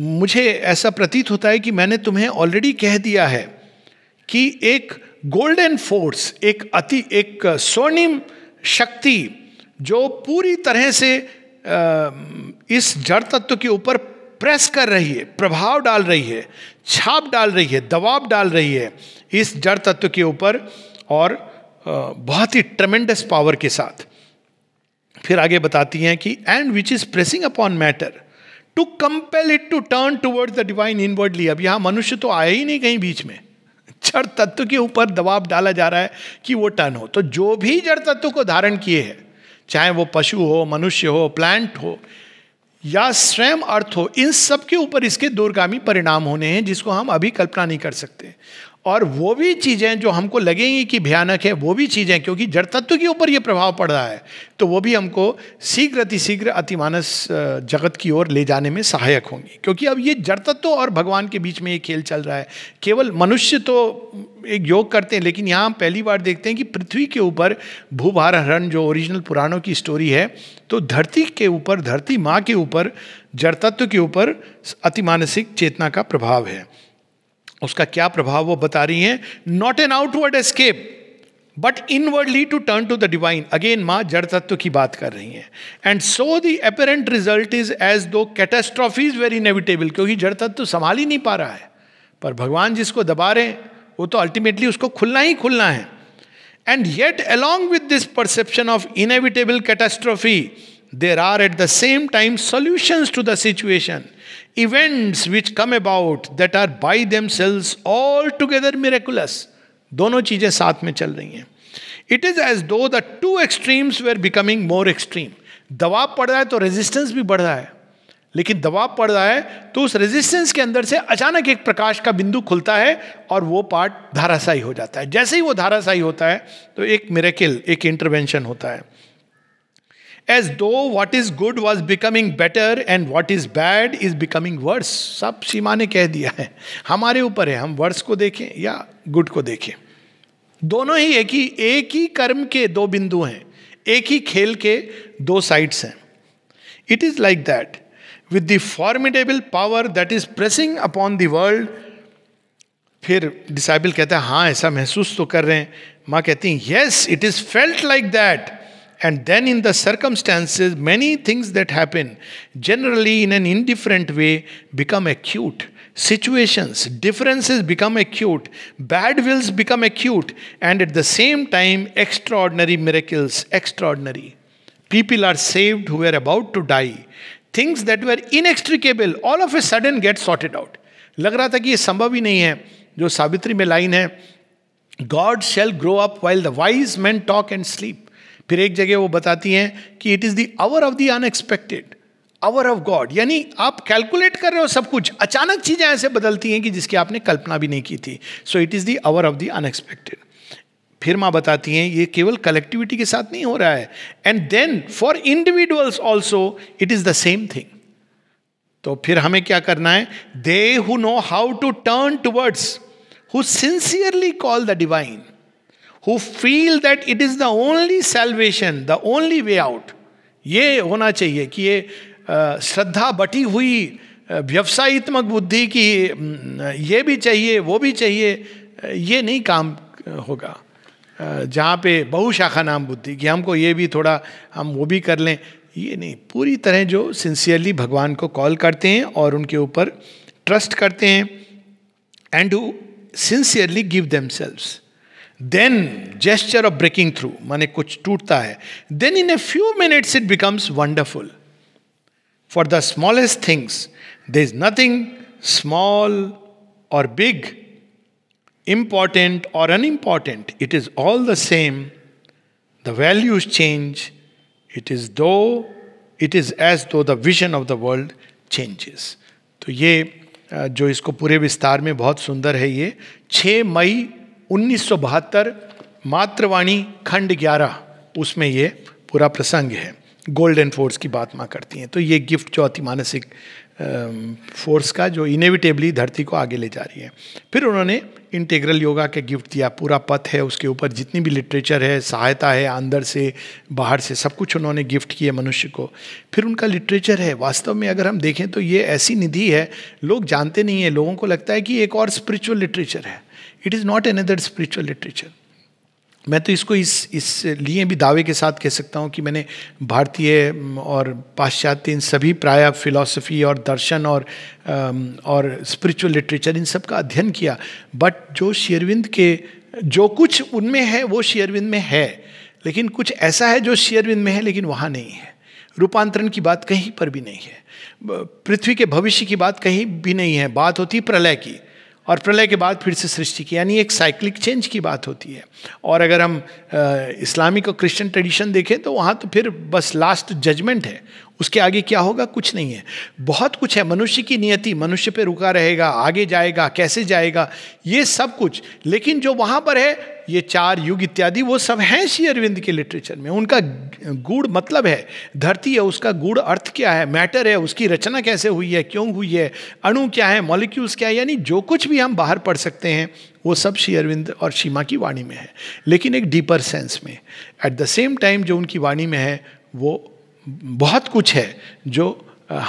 Speaker 1: मुझे ऐसा प्रतीत होता है कि मैंने तुम्हें ऑलरेडी कह दिया है कि एक गोल्डन फोर्स एक अति एक स्वर्णिम शक्ति जो पूरी तरह से इस जड़ तत्व के ऊपर प्रेस कर रही है प्रभाव डाल रही है छाप डाल रही है दबाव डाल रही है इस जड़ तत्व के ऊपर और बहुत ही ट्रमेंडस पावर के साथ फिर आगे बताती हैं कि and which is pressing upon matter to compel it to turn toward the divine inwardly अब यहां मनुष्य तो आया ही नहीं कहीं बीच में जड़ तत्व के ऊपर दबाव डाला जा रहा है कि वो टर्न हो तो जो भी जड़ तत्व को धारण किए हैं चाहे वो पशु हो मनुष्य हो प्लांट हो या स्वयं अर्थ हो इन सब के ऊपर इसके दूरगामी परिणाम होने हैं जिसको हम अभी कल्पना नहीं कर सकते और वो भी चीज़ें जो हमको लगेंगी कि भयानक है वो भी चीज़ें क्योंकि जड़ तत्व के ऊपर ये प्रभाव पड़ रहा है तो वो भी हमको शीघ्र अतिशीघ्र अतिमानस जगत की ओर ले जाने में सहायक होंगी क्योंकि अब ये जड़ तत्व और भगवान के बीच में ये खेल चल रहा है केवल मनुष्य तो एक योग करते हैं लेकिन यहाँ हम पहली बार देखते हैं कि पृथ्वी के ऊपर भूभार हरण जो ओरिजिनल पुराणों की स्टोरी है तो धरती के ऊपर धरती माँ के ऊपर जड़ तत्व के ऊपर अतिमानसिक चेतना का प्रभाव है उसका क्या प्रभाव वो बता रही हैं not an outward escape but inwardly to turn to the divine again माँ जड़ तत्व की बात कर रही हैं and so the apparent result is as though catastrophe is very inevitable क्योंकि जड़ तत्व संभाल ही नहीं पा रहा है पर भगवान जिसको दबा रहे हैं वो तो अल्टीमेटली उसको खुलना ही खुलना है and yet along with this perception of inevitable catastrophe there are at the same time solutions to the situation come about that are that themselves all altogether miraculous दोनों चीजें साथ में चल रही हैं it is as though the two extremes were becoming more extreme दबाव पड़ रहा है तो रेजिस्टेंस भी बढ़ रहा है लेकिन दबाव पड़ रहा है तो उस रेजिस्टेंस के अंदर से अचानक एक प्रकाश का बिंदु खुलता है और वो पार्ट धाराशाही हो जाता है जैसे ही वो धाराशाही होता है तो एक मेरेकिल एक इंटरवेंशन होता है as though what is good was becoming better and what is bad is becoming worse सब सीमा ने कह दिया है हमारे ऊपर है हम वर्स को देखें या गुड को देखें दोनों ही एक ही एक ही कर्म के दो बिंदु हैं एक ही खेल के दो साइड्स हैं it is like that with the formidable power that is pressing upon the world फिर डिसाइबल कहता है हाँ ऐसा महसूस तो कर रहे हैं माँ कहती हैं yes it is felt like that And then, in the circumstances, many things that happen, generally in an indifferent way, become acute. Situations, differences become acute, bad wills become acute, and at the same time, extraordinary miracles, extraordinary. People are saved who were about to die. Things that were inextricable all of a sudden get sorted out. लग रहा था कि ये संभव ही नहीं है जो सावित्री में लाइन है God shall grow up while the wise man talk and sleep फिर एक जगह वो बताती हैं कि it is the hour of the unexpected hour of God यानी आप कैलकुलेट कर रहे हो सब कुछ अचानक चीज़ें ऐसे बदलती हैं कि जिसकी आपने कल्पना भी नहीं की थी so it is the hour of the unexpected फिर माँ बताती हैं ये केवल कलेक्टिविटी के साथ नहीं हो रहा है and then for individuals also it is the same thing तो फिर हमें क्या करना है they who know how to turn towards who sincerely call the divine who feel that it is the only salvation the only way out ये होना चाहिए कि ये श्रद्धा बटी हुई व्यवसायित्मक बुद्धि की ये भी चाहिए वो भी चाहिए ये नहीं काम होगा जहाँ पे बहुशाखा नाम बुद्धि कि हमको ये भी थोड़ा हम वो भी कर लें ये नहीं पूरी तरह जो सिंसियरली भगवान को कॉल करते हैं और उनके ऊपर ट्रस्ट करते हैं and to sincerely give themselves then gesture of breaking through माने कुछ टूटता है then in a few minutes it becomes wonderful for the smallest things the is nothing small और बिग इम्पॉर्टेंट और unimportant it is all the same the values change it is though it is as though the vision of the world changes तो ये जो इसको पूरे विस्तार में बहुत सुंदर है ये छ मई उन्नीस मातृवाणी खंड 11 उसमें ये पूरा प्रसंग है गोल्डन फोर्स की बात माँ करती हैं तो ये गिफ्ट जो अति मानसिक फोर्स का जो इनेविटेबली धरती को आगे ले जा रही है फिर उन्होंने इंटेग्रल योगा के गिफ्ट दिया पूरा पथ है उसके ऊपर जितनी भी लिटरेचर है सहायता है अंदर से बाहर से सब कुछ उन्होंने गिफ्ट किए मनुष्य को फिर उनका लिटरेचर है वास्तव में अगर हम देखें तो ये ऐसी निधि है लोग जानते नहीं है लोगों को लगता है कि एक और स्पिरिचुअल लिटरेचर है it is not another spiritual literature मैं तो इसको इस इस लिए भी दावे के साथ कह सकता हूँ कि मैंने भारतीय और पाश्चात्य इन सभी प्राय फिलॉसफी और दर्शन और और स्पिरिचुअल लिटरेचर इन सब का अध्ययन किया बट जो शेरविंद के जो कुछ उनमें है वो शेयरविंद में है लेकिन कुछ ऐसा है जो शेयरविंद में है लेकिन वहाँ नहीं है रूपांतरण की बात कहीं पर भी नहीं है पृथ्वी के भविष्य की बात कहीं भी नहीं है बात होती प्रलय की और प्रलय के बाद फिर से सृष्टि की यानी एक साइक्लिक चेंज की बात होती है और अगर हम इस्लामिक और क्रिश्चियन ट्रेडिशन देखें तो वहाँ तो फिर बस लास्ट जजमेंट है उसके आगे क्या होगा कुछ नहीं है बहुत कुछ है मनुष्य की नियति मनुष्य पे रुका रहेगा आगे जाएगा कैसे जाएगा ये सब कुछ लेकिन जो वहाँ पर है ये चार युग इत्यादि वो सब हैं श्री अरविंद के लिटरेचर में उनका गुड़ मतलब है धरती है उसका गुड़ अर्थ क्या है मैटर है उसकी रचना कैसे हुई है क्यों हुई है अणु क्या है मॉलिक्यूल्स क्या है यानी जो कुछ भी हम बाहर पढ़ सकते हैं वो सब श्री अरविंद और सीमा की वाणी में है लेकिन एक डीपर सेंस में एट द सेम टाइम जो उनकी वाणी में है वो बहुत कुछ है जो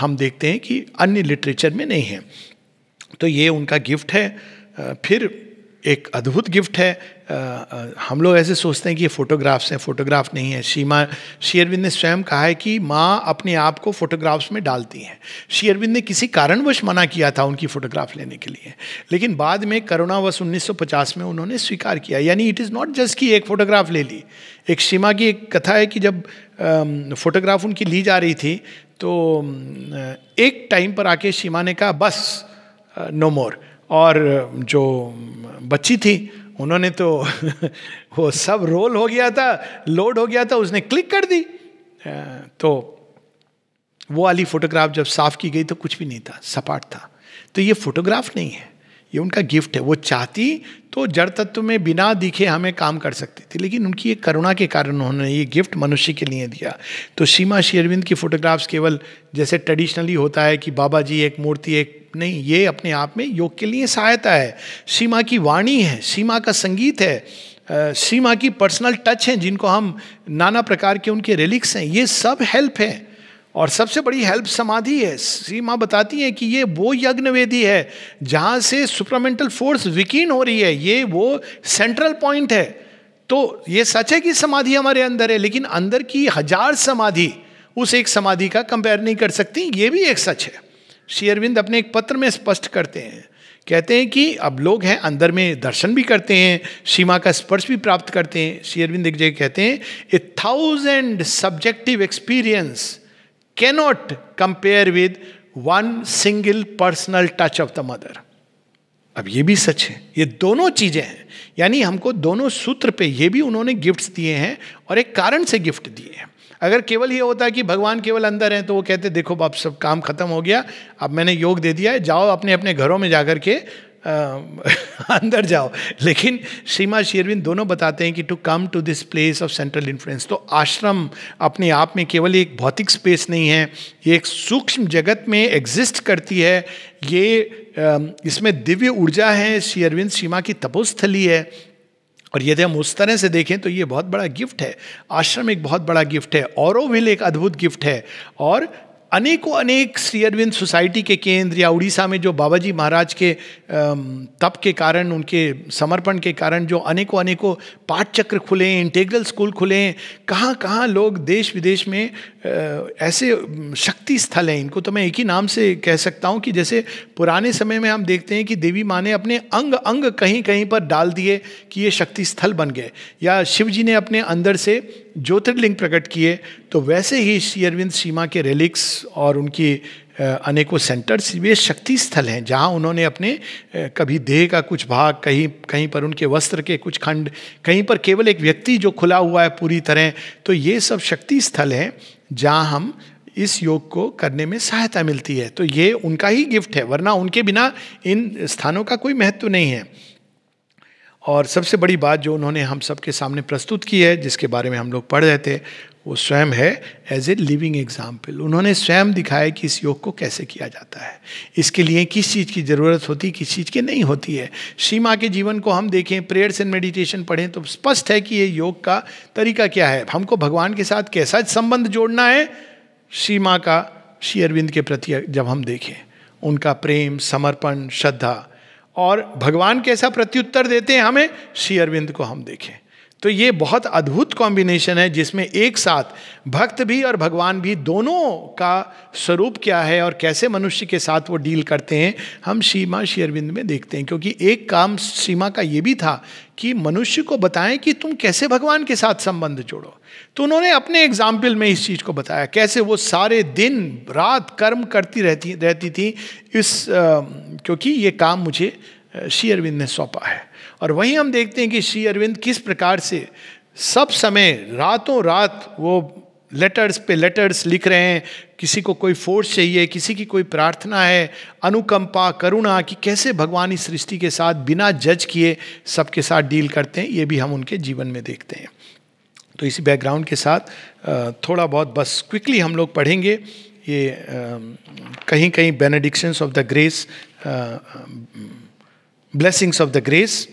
Speaker 1: हम देखते हैं कि अन्य लिटरेचर में नहीं है तो ये उनका गिफ्ट है फिर एक अद्भुत गिफ्ट है आ, आ, हम लोग ऐसे सोचते हैं कि ये फोटोग्राफ्स हैं फोटोग्राफ नहीं है सीमा शेयरविंद ने स्वयं कहा है कि माँ अपने आप को फोटोग्राफ्स में डालती हैं शेयरविंद ने किसी कारणवश मना किया था उनकी फोटोग्राफ लेने के लिए लेकिन बाद में करुणावश 1950 में उन्होंने स्वीकार किया यानी इट इज़ नॉट जस्ट कि एक फ़ोटोग्राफ ले ली एक सीमा की एक कथा है कि जब फोटोग्राफ उनकी ली जा रही थी तो एक टाइम पर आके सीमा ने कहा बस नो मोर और जो बच्ची थी उन्होंने तो वो सब रोल हो गया था लोड हो गया था उसने क्लिक कर दी तो वो वाली फोटोग्राफ जब साफ की गई तो कुछ भी नहीं था सपाट था तो ये फोटोग्राफ नहीं है ये उनका गिफ्ट है वो चाहती तो जड़ तत्व में बिना दिखे हमें काम कर सकती थी लेकिन उनकी एक करुणा के कारण उन्होंने ये गिफ्ट मनुष्य के लिए दिया तो सीमा शेरविंद की फोटोग्राफ्स केवल जैसे ट्रेडिशनली होता है कि बाबा जी एक मूर्ति एक नहीं ये अपने आप में योग के लिए सहायता है सीमा की वाणी है सीमा का संगीत है सीमा की पर्सनल टच है जिनको हम नाना प्रकार के उनके रिलिक्स हैं ये सब हेल्प है और सबसे बड़ी हेल्प समाधि है सीमा बताती है कि ये वो यज्ञ वेदी है जहाँ से सुप्रमेंटल फोर्स विकीन हो रही है ये वो सेंट्रल पॉइंट है तो ये सच है कि समाधि हमारे अंदर है लेकिन अंदर की हजार समाधि उस एक समाधि का कंपेयर नहीं कर सकती ये भी एक सच है श्री अरविंद अपने एक पत्र में स्पष्ट करते हैं कहते हैं कि अब लोग हैं अंदर में दर्शन भी करते हैं सीमा का स्पर्श भी प्राप्त करते हैं श्री अरविंद एक जगह कहते हैं a thousand subjective experience cannot compare with one single personal touch of the mother अब ये भी सच है ये दोनों चीजें हैं यानी हमको दोनों सूत्र पे ये भी उन्होंने गिफ्ट्स दिए हैं और एक कारण से गिफ्ट दिए हैं अगर केवल ये होता है कि भगवान केवल अंदर हैं तो वो कहते देखो अब सब काम खत्म हो गया अब मैंने योग दे दिया है जाओ अपने अपने घरों में जाकर के अंदर जाओ लेकिन सीमा शेरविन दोनों बताते हैं कि to come to this place of central influence तो आश्रम अपने आप में केवल एक भौतिक स्पेस नहीं है ये एक सूक्ष्म जगत में एग्जिस्ट करती है ये इसमें दिव्य ऊर्जा है शेरविन सीमा की तपोस्थली है और यदि हम उस तरह से देखें तो ये बहुत बड़ा गिफ्ट है आश्रम एक बहुत बड़ा गिफ्ट है विल एक अद्भुत गिफ्ट है और अनेकों अनेक श्री अरविंद सोसाइटी के केंद्र या उड़ीसा में जो बाबा जी महाराज के तप के कारण उनके समर्पण के कारण जो अनेकों अनेकों पाठचक्र खुले हैं इंटेग्रल स्कूल खुले हैं कहाँ कहाँ लोग देश विदेश में ऐसे शक्ति स्थल हैं इनको तो मैं एक ही नाम से कह सकता हूँ कि जैसे पुराने समय में हम देखते हैं कि देवी माँ ने अपने अंग अंग कहीं कहीं पर डाल दिए कि ये शक्ति स्थल बन गए या शिव जी ने अपने अंदर से ज्योतिर्लिंग प्रकट किए तो वैसे ही श्री अरविंद सीमा के रेलिक्स और उनकी अनेकों सेंटर्स ये शक्ति स्थल हैं जहाँ उन्होंने अपने कभी देह का कुछ भाग कहीं कहीं पर उनके वस्त्र के कुछ खंड कहीं पर केवल एक व्यक्ति जो खुला हुआ है पूरी तरह तो ये सब शक्ति स्थल हैं जहाँ हम इस योग को करने में सहायता मिलती है तो ये उनका ही गिफ्ट है वरना उनके बिना इन स्थानों का कोई महत्व नहीं है और सबसे बड़ी बात जो उन्होंने हम सब के सामने प्रस्तुत की है जिसके बारे में हम लोग पढ़ रहे थे वो स्वयं है एज ए लिविंग एग्जाम्पल उन्होंने स्वयं दिखाया कि इस योग को कैसे किया जाता है इसके लिए किस चीज़ की ज़रूरत होती किस चीज़ की नहीं होती है सीमा के जीवन को हम देखें प्रेयर्स एंड मेडिटेशन पढ़ें तो स्पष्ट है कि ये योग का तरीका क्या है हमको भगवान के साथ कैसा संबंध जोड़ना है सीमा का श्री अरविंद के प्रति जब हम देखें उनका प्रेम समर्पण श्रद्धा और भगवान कैसा प्रत्युत्तर देते हैं हमें श्री अरविंद को हम देखें तो ये बहुत अद्भुत कॉम्बिनेशन है जिसमें एक साथ भक्त भी और भगवान भी दोनों का स्वरूप क्या है और कैसे मनुष्य के साथ वो डील करते हैं हम सीमा शेरविंद में देखते हैं क्योंकि एक काम सीमा का ये भी था कि मनुष्य को बताएं कि तुम कैसे भगवान के साथ संबंध जोड़ो तो उन्होंने अपने एग्जाम्पल में इस चीज़ को बताया कैसे वो सारे दिन रात कर्म करती रहती रहती थी इस आ, क्योंकि ये काम मुझे श्री अरविंद ने सौंपा है और वहीं हम देखते हैं कि श्री अरविंद किस प्रकार से सब समय रातों रात वो लेटर्स पे लेटर्स लिख रहे हैं किसी को कोई फोर्स चाहिए किसी की कोई प्रार्थना है अनुकंपा करुणा कि कैसे भगवान इस सृष्टि के साथ बिना जज किए सबके साथ डील करते हैं ये भी हम उनके जीवन में देखते हैं तो इसी बैकग्राउंड के साथ थोड़ा बहुत बस क्विकली हम लोग पढ़ेंगे ये कहीं कहीं benedictions of the grace blessings of the grace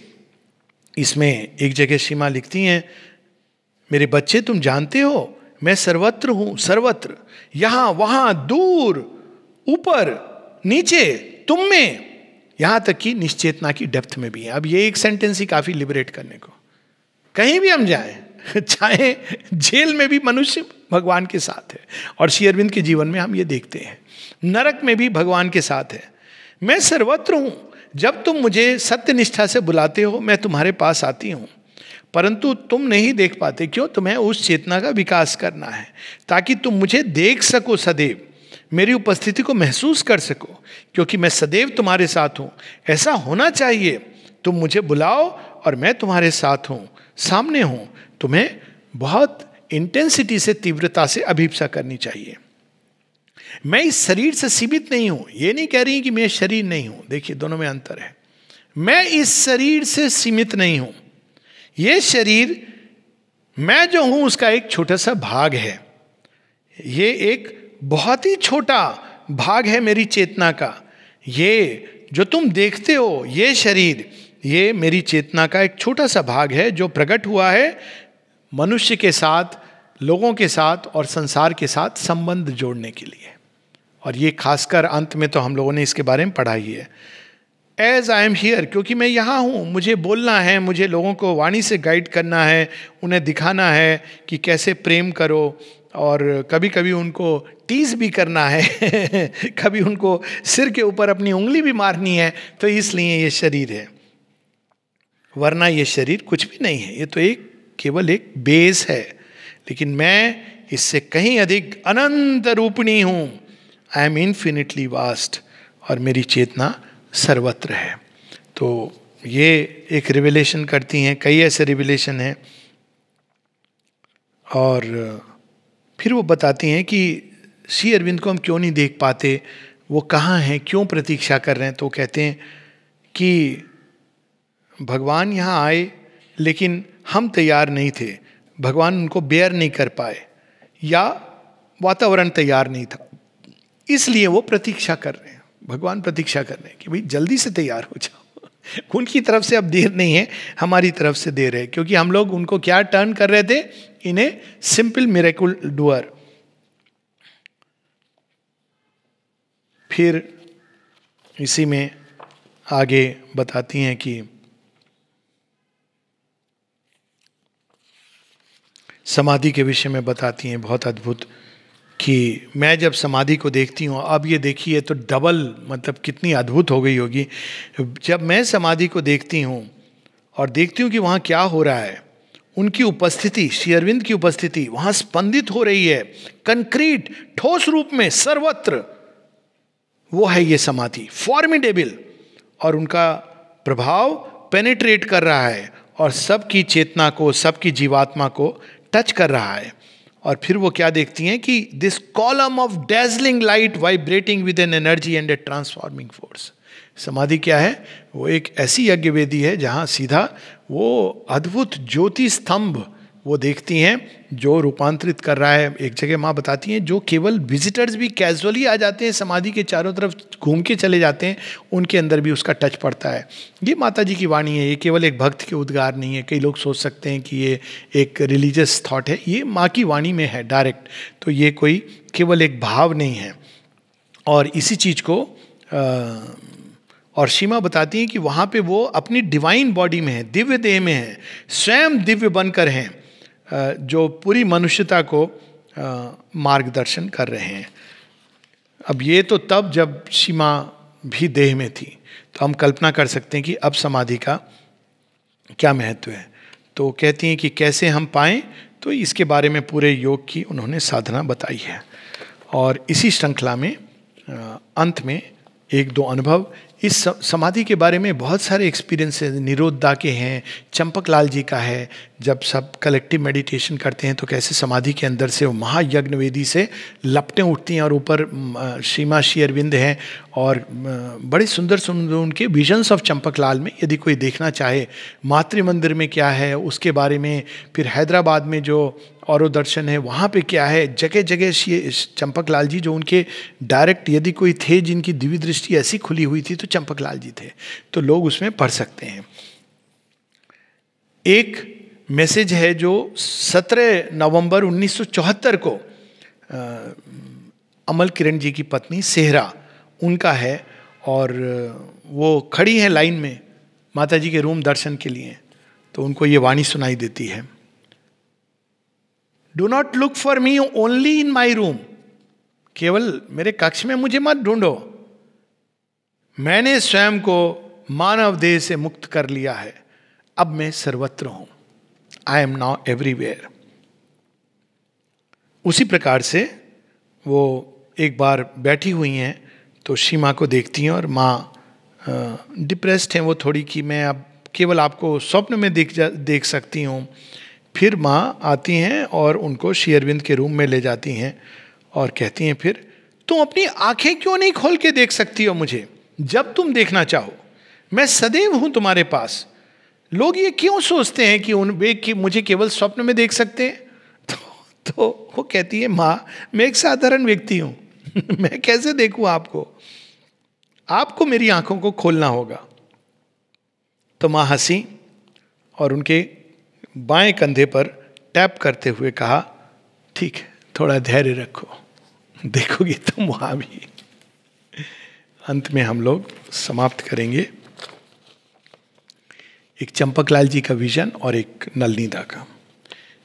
Speaker 1: इसमें एक जगह सीमा लिखती हैं मेरे बच्चे तुम जानते हो मैं सर्वत्र हूँ सर्वत्र यहाँ वहाँ दूर ऊपर नीचे तुम में यहाँ तक कि निश्चेतना की डेप्थ में भी है अब ये एक सेंटेंस ही काफी लिबरेट करने को कहीं भी हम जाएं चाहे जेल में भी मनुष्य भगवान के साथ है और श्री अरविंद के जीवन में हम ये देखते हैं नरक में भी भगवान के साथ है मैं सर्वत्र हूँ जब तुम मुझे सत्य निष्ठा से बुलाते हो मैं तुम्हारे पास आती हूँ परंतु तुम नहीं देख पाते क्यों तुम्हें उस चेतना का विकास करना है ताकि तुम मुझे देख सको सदैव मेरी उपस्थिति को महसूस कर सको क्योंकि मैं सदैव तुम्हारे साथ हूँ ऐसा होना चाहिए तुम मुझे बुलाओ और मैं तुम्हारे साथ हूँ सामने हो तुम्हें बहुत इंटेंसिटी से तीव्रता से अभिप्सा करनी चाहिए मैं इस शरीर से सीमित नहीं हूं यह नहीं कह रही कि मैं शरीर नहीं हूं देखिए दोनों में अंतर है मैं इस शरीर से सीमित नहीं हूं यह शरीर मैं जो हूं उसका एक छोटा सा भाग है ये एक बहुत ही छोटा भाग है मेरी चेतना का ये जो तुम देखते हो ये शरीर ये मेरी चेतना का एक छोटा सा भाग है जो प्रकट हुआ है मनुष्य के साथ लोगों के साथ और संसार के साथ संबंध जोड़ने के लिए और ये खासकर अंत में तो हम लोगों ने इसके बारे में पढ़ा ही है एज आई एम हियर क्योंकि मैं यहाँ हूँ मुझे बोलना है मुझे लोगों को वाणी से गाइड करना है उन्हें दिखाना है कि कैसे प्रेम करो और कभी कभी उनको टीज भी करना है कभी उनको सिर के ऊपर अपनी उंगली भी मारनी है तो इसलिए ये शरीर है वरना यह शरीर कुछ भी नहीं है ये तो एक केवल एक बेस है लेकिन मैं इससे कहीं अधिक अनंत रूपणी हूं आई एम इन्फिनिटली वास्ट और मेरी चेतना सर्वत्र है तो ये एक रिविलेशन करती हैं कई ऐसे रिविलेशन हैं और फिर वो बताती हैं कि श्री अरविंद को हम क्यों नहीं देख पाते वो कहाँ हैं क्यों प्रतीक्षा कर रहे हैं तो कहते हैं कि भगवान यहाँ आए लेकिन हम तैयार नहीं थे भगवान उनको बेयर नहीं कर पाए या वातावरण तैयार नहीं था इसलिए वो प्रतीक्षा कर रहे हैं भगवान प्रतीक्षा कर रहे हैं कि भाई जल्दी से तैयार हो जाओ उनकी तरफ से अब देर नहीं है हमारी तरफ से देर है क्योंकि हम लोग उनको क्या टर्न कर रहे थे इन्हें सिंपल मेरेकुल डुअर फिर इसी में आगे बताती हैं कि समाधि के विषय में बताती हैं बहुत अद्भुत कि मैं जब समाधि को देखती हूँ अब ये देखिए तो डबल मतलब कितनी अद्भुत हो गई होगी जब मैं समाधि को देखती हूँ और देखती हूँ कि वहाँ क्या हो रहा है उनकी उपस्थिति श्री अरविंद की उपस्थिति वहाँ स्पंदित हो रही है कंक्रीट ठोस रूप में सर्वत्र वो है ये समाधि फॉर्मिडेबल और उनका प्रभाव पेनिट्रेट कर रहा है और सबकी चेतना को सबकी जीवात्मा को टच कर रहा है और फिर वो क्या देखती हैं कि this column of dazzling light vibrating with an energy and a transforming force samadhi क्या है वो एक ऐसी यज्ञ वेदी है जहाँ सीधा वो अद्भुत ज्योति स्तंभ वो देखती हैं जो रूपांतरित कर रहा है एक जगह माँ बताती हैं जो केवल विजिटर्स भी कैजुअली आ जाते हैं समाधि के चारों तरफ घूम के चले जाते हैं उनके अंदर भी उसका टच पड़ता है ये माता जी की वाणी है ये केवल एक भक्त के उद्गार नहीं है कई लोग सोच सकते हैं कि ये एक रिलीजियस थाट है ये माँ की वाणी में है डायरेक्ट तो ये कोई केवल एक भाव नहीं है और इसी चीज़ को आ, और सीमा बताती हैं कि वहाँ पे वो अपनी डिवाइन बॉडी में है दिव्य देह में है स्वयं दिव्य बनकर हैं जो पूरी मनुष्यता को मार्गदर्शन कर रहे हैं अब ये तो तब जब सीमा भी देह में थी तो हम कल्पना कर सकते हैं कि अब समाधि का क्या महत्व है तो कहती हैं कि कैसे हम पाएं तो इसके बारे में पूरे योग की उन्होंने साधना बताई है और इसी श्रृंखला में अंत में एक दो अनुभव इस समाधि के बारे में बहुत सारे एक्सपीरियंसेस निरोधदा के हैं चंपक लाल जी का है जब सब कलेक्टिव मेडिटेशन करते हैं तो कैसे समाधि के अंदर से वो महायज्ञ वेदी से लपटें उठती हैं और ऊपर सीमा श्री अरविंद हैं और बड़े सुंदर सुंदर उनके विजन्स ऑफ चंपक लाल में यदि कोई देखना चाहे मातृ मंदिर में क्या है उसके बारे में फिर हैदराबाद में जो और दर्शन है वहाँ पे क्या है जगह जगह चंपक लाल जी जो उनके डायरेक्ट यदि कोई थे जिनकी दिव्य दृष्टि ऐसी खुली हुई थी तो चंपक लाल जी थे तो लोग उसमें पढ़ सकते हैं एक मैसेज है जो 17 नवंबर 1974 को आ, अमल किरण जी की पत्नी सेहरा उनका है और वो खड़ी हैं लाइन में माता जी के रूम दर्शन के लिए तो उनको ये वाणी सुनाई देती है do not look for me only in my room केवल मेरे कक्ष में मुझे मत ढूंढो मैंने स्वयं को मानव देह से मुक्त कर लिया है अब मैं सर्वत्र हूं आई एम नाउ एवरीवेयर उसी प्रकार से वो एक बार बैठी हुई हैं तो सीमा को देखती हैं और माँ डिप्रेस्ड हैं वो थोड़ी कि मैं अब केवल आपको स्वप्न में देख जा देख सकती हूँ फिर माँ आती हैं और उनको शेयरविंद के रूम में ले जाती हैं और कहती हैं फिर तुम अपनी आंखें क्यों नहीं खोल के देख सकती हो मुझे जब तुम देखना चाहो मैं सदैव हूं तुम्हारे पास लोग ये क्यों सोचते हैं कि उन वे कि मुझे केवल स्वप्न में देख सकते हैं तो, तो वो कहती है माँ मैं एक साधारण व्यक्ति हूं मैं कैसे देखू आपको आपको मेरी आंखों को खोलना होगा तो माँ हंसी और उनके बाएं कंधे पर टैप करते हुए कहा ठीक है थोड़ा धैर्य रखो देखोगे तुम तो वहां भी अंत में हम लोग समाप्त करेंगे एक चंपकलाल जी का विजन और एक नलनीदा का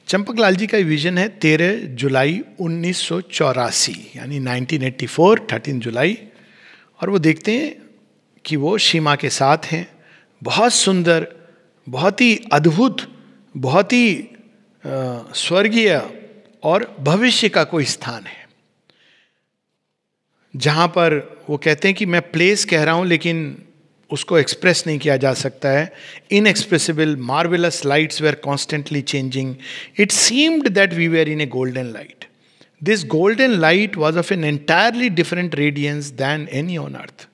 Speaker 1: चंपकलाल जी का विजन है 13 जुलाई उन्नीस यानी 1984 थर्टीन जुलाई और वो देखते हैं कि वो सीमा के साथ हैं बहुत सुंदर बहुत ही अद्भुत बहुत ही स्वर्गीय और भविष्य का कोई स्थान है जहाँ पर वो कहते हैं कि मैं प्लेस कह रहा हूँ लेकिन उसको एक्सप्रेस नहीं किया जा सकता है inexpressible marvellous lights were constantly changing it seemed that we were in a golden light this golden light was of an entirely different radiance than any on earth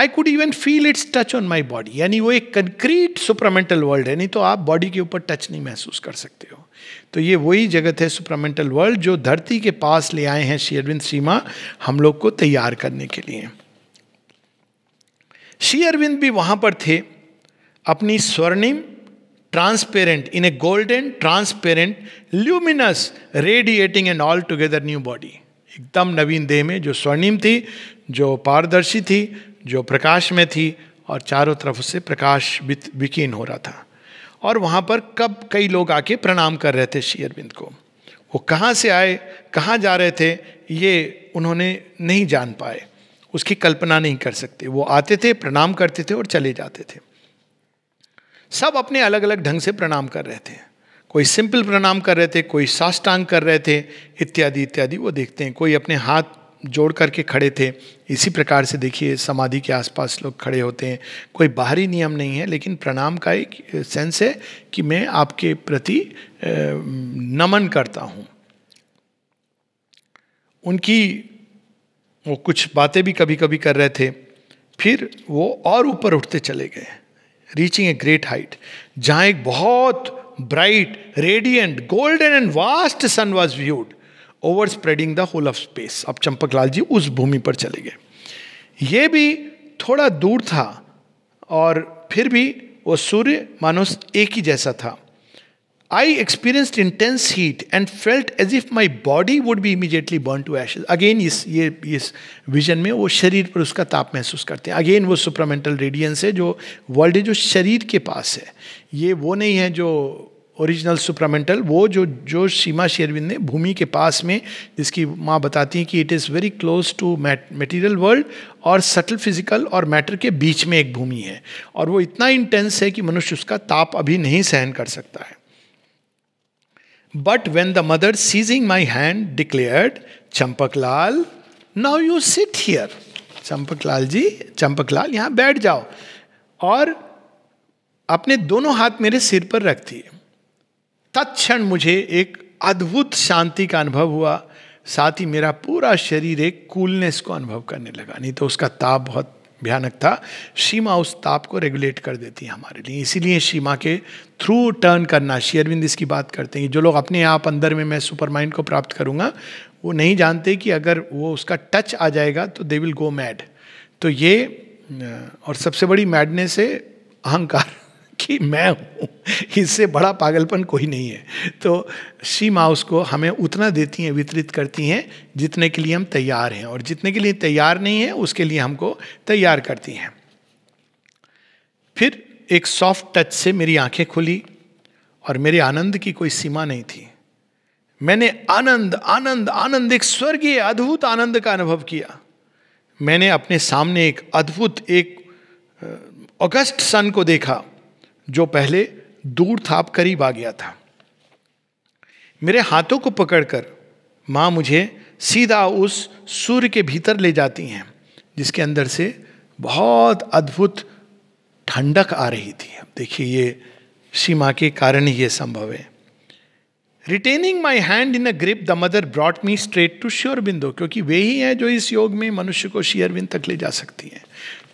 Speaker 1: I could even feel its touch on my body यानी वो एक concrete supramental world है नहीं तो आप body के ऊपर touch नहीं महसूस कर सकते हो तो ये वही जगत है सुपरामेंटल वर्ल्ड जो धरती के पास ले आए हैं श्री अरविंद सीमा हम लोग को तैयार करने के लिए श्री अरविंद भी वहां पर थे अपनी स्वर्णिम transparent in a golden transparent luminous radiating and altogether new body एकदम नवीन देह में जो स्वर्णिम थी जो पारदर्शी थी जो प्रकाश में थी और चारों तरफ उससे प्रकाश विकीर्ण हो रहा था और वहाँ पर कब कई लोग आके प्रणाम कर रहे थे श्री अरविंद को वो कहाँ से आए कहाँ जा रहे थे ये उन्होंने नहीं जान पाए उसकी कल्पना नहीं कर सकते वो आते थे प्रणाम करते थे और चले जाते थे सब अपने अलग अलग ढंग से प्रणाम कर रहे थे कोई सिंपल प्रणाम कर रहे थे कोई साष्टांग कर रहे थे इत्यादि इत्यादि वो देखते हैं कोई अपने हाथ जोड़ करके खड़े थे इसी प्रकार से देखिए समाधि के आसपास लोग खड़े होते हैं कोई बाहरी नियम नहीं है लेकिन प्रणाम का एक सेंस है कि मैं आपके प्रति नमन करता हूँ उनकी वो कुछ बातें भी कभी कभी कर रहे थे फिर वो और ऊपर उठते चले गए रीचिंग ए ग्रेट हाइट जहाँ एक बहुत bright radiant golden and vast sun was viewed over spreading the whole of space अब लाल जी उस भूमि पर चले गए ये भी थोड़ा दूर था और फिर भी वो सूर्य मानो एक ही जैसा था I experienced intense heat and felt as if my body would be immediately burn to ashes again इस ये इस विजन में वो शरीर पर उसका ताप महसूस करते हैं अगेन वो सुपरामेंटल रेडियंस है जो वर्ल्ड है जो शरीर के पास है ये वो नहीं है जो ओरिजिनल सुप्रामेंटल वो जो जो सीमा शेरविन ने भूमि के पास में जिसकी माँ बताती हैं कि it is very close to material world और सटल फिजिकल और मैटर के बीच में एक भूमि है और वो इतना इंटेंस है कि मनुष्य उसका ताप अभी नहीं सहन कर सकता है but when the mother seizing my hand declared Lal now you sit here Lal ji Champaklal यहाँ बैठ जाओ और अपने दोनों हाथ मेरे सिर पर रखती है तत्क्षण मुझे एक अद्भुत शांति का अनुभव हुआ साथ ही मेरा पूरा शरीर एक कूलनेस को अनुभव करने लगा नहीं तो उसका ताप बहुत भयानक था सीमा उस ताप को रेगुलेट कर देती है हमारे लिए इसीलिए सीमा के थ्रू टर्न करना शेयरविंद इसकी बात करते हैं जो लोग अपने आप अंदर में मैं सुपर माइंड को प्राप्त करूँगा वो नहीं जानते कि अगर वो उसका टच आ जाएगा तो दे विल गो मैड तो ये और सबसे बड़ी मैडनेस है अहंकार कि मैं हूँ इससे बड़ा पागलपन कोई नहीं है तो सीमा उसको हमें उतना देती हैं वितरित करती हैं जितने के लिए हम तैयार हैं और जितने के लिए तैयार नहीं है उसके लिए हमको तैयार करती हैं फिर एक सॉफ्ट टच से मेरी आंखें खुली और मेरे आनंद की कोई सीमा नहीं थी मैंने आनंद आनंद आनंद एक स्वर्गीय अद्भुत आनंद का अनुभव किया मैंने अपने सामने एक अद्भुत एक अगस्त सन को देखा जो पहले दूर थाप करीब आ गया था मेरे हाथों को पकड़कर माँ मुझे सीधा उस सूर्य के भीतर ले जाती हैं जिसके अंदर से बहुत अद्भुत ठंडक आ रही थी अब देखिए ये सीमा के कारण ही ये संभव है retaining my hand in a grip the mother brought me straight to Shri Aurobindo क्योंकि वे ही हैं जो इस योग में मनुष्य को बिंद तक ले जा सकती हैं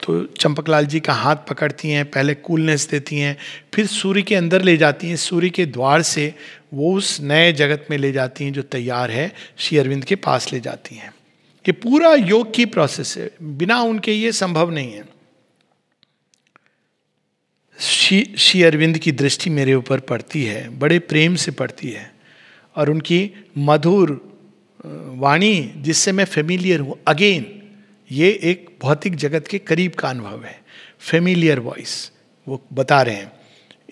Speaker 1: तो चंपकलाल जी का हाथ पकड़ती हैं पहले कूलनेस देती हैं फिर सूर्य के अंदर ले जाती हैं सूर्य के द्वार से वो उस नए जगत में ले जाती हैं जो तैयार है श्री अरविंद के पास ले जाती हैं ये पूरा योग की प्रोसेस है बिना उनके ये संभव नहीं है श्री श्री अरविंद की दृष्टि मेरे ऊपर पड़ती है बड़े प्रेम से पड़ती है और उनकी मधुर वाणी जिससे मैं फेमिलियर हूँ अगेन ये एक भौतिक जगत के करीब का अनुभव है फेमिलियर वॉइस वो बता रहे हैं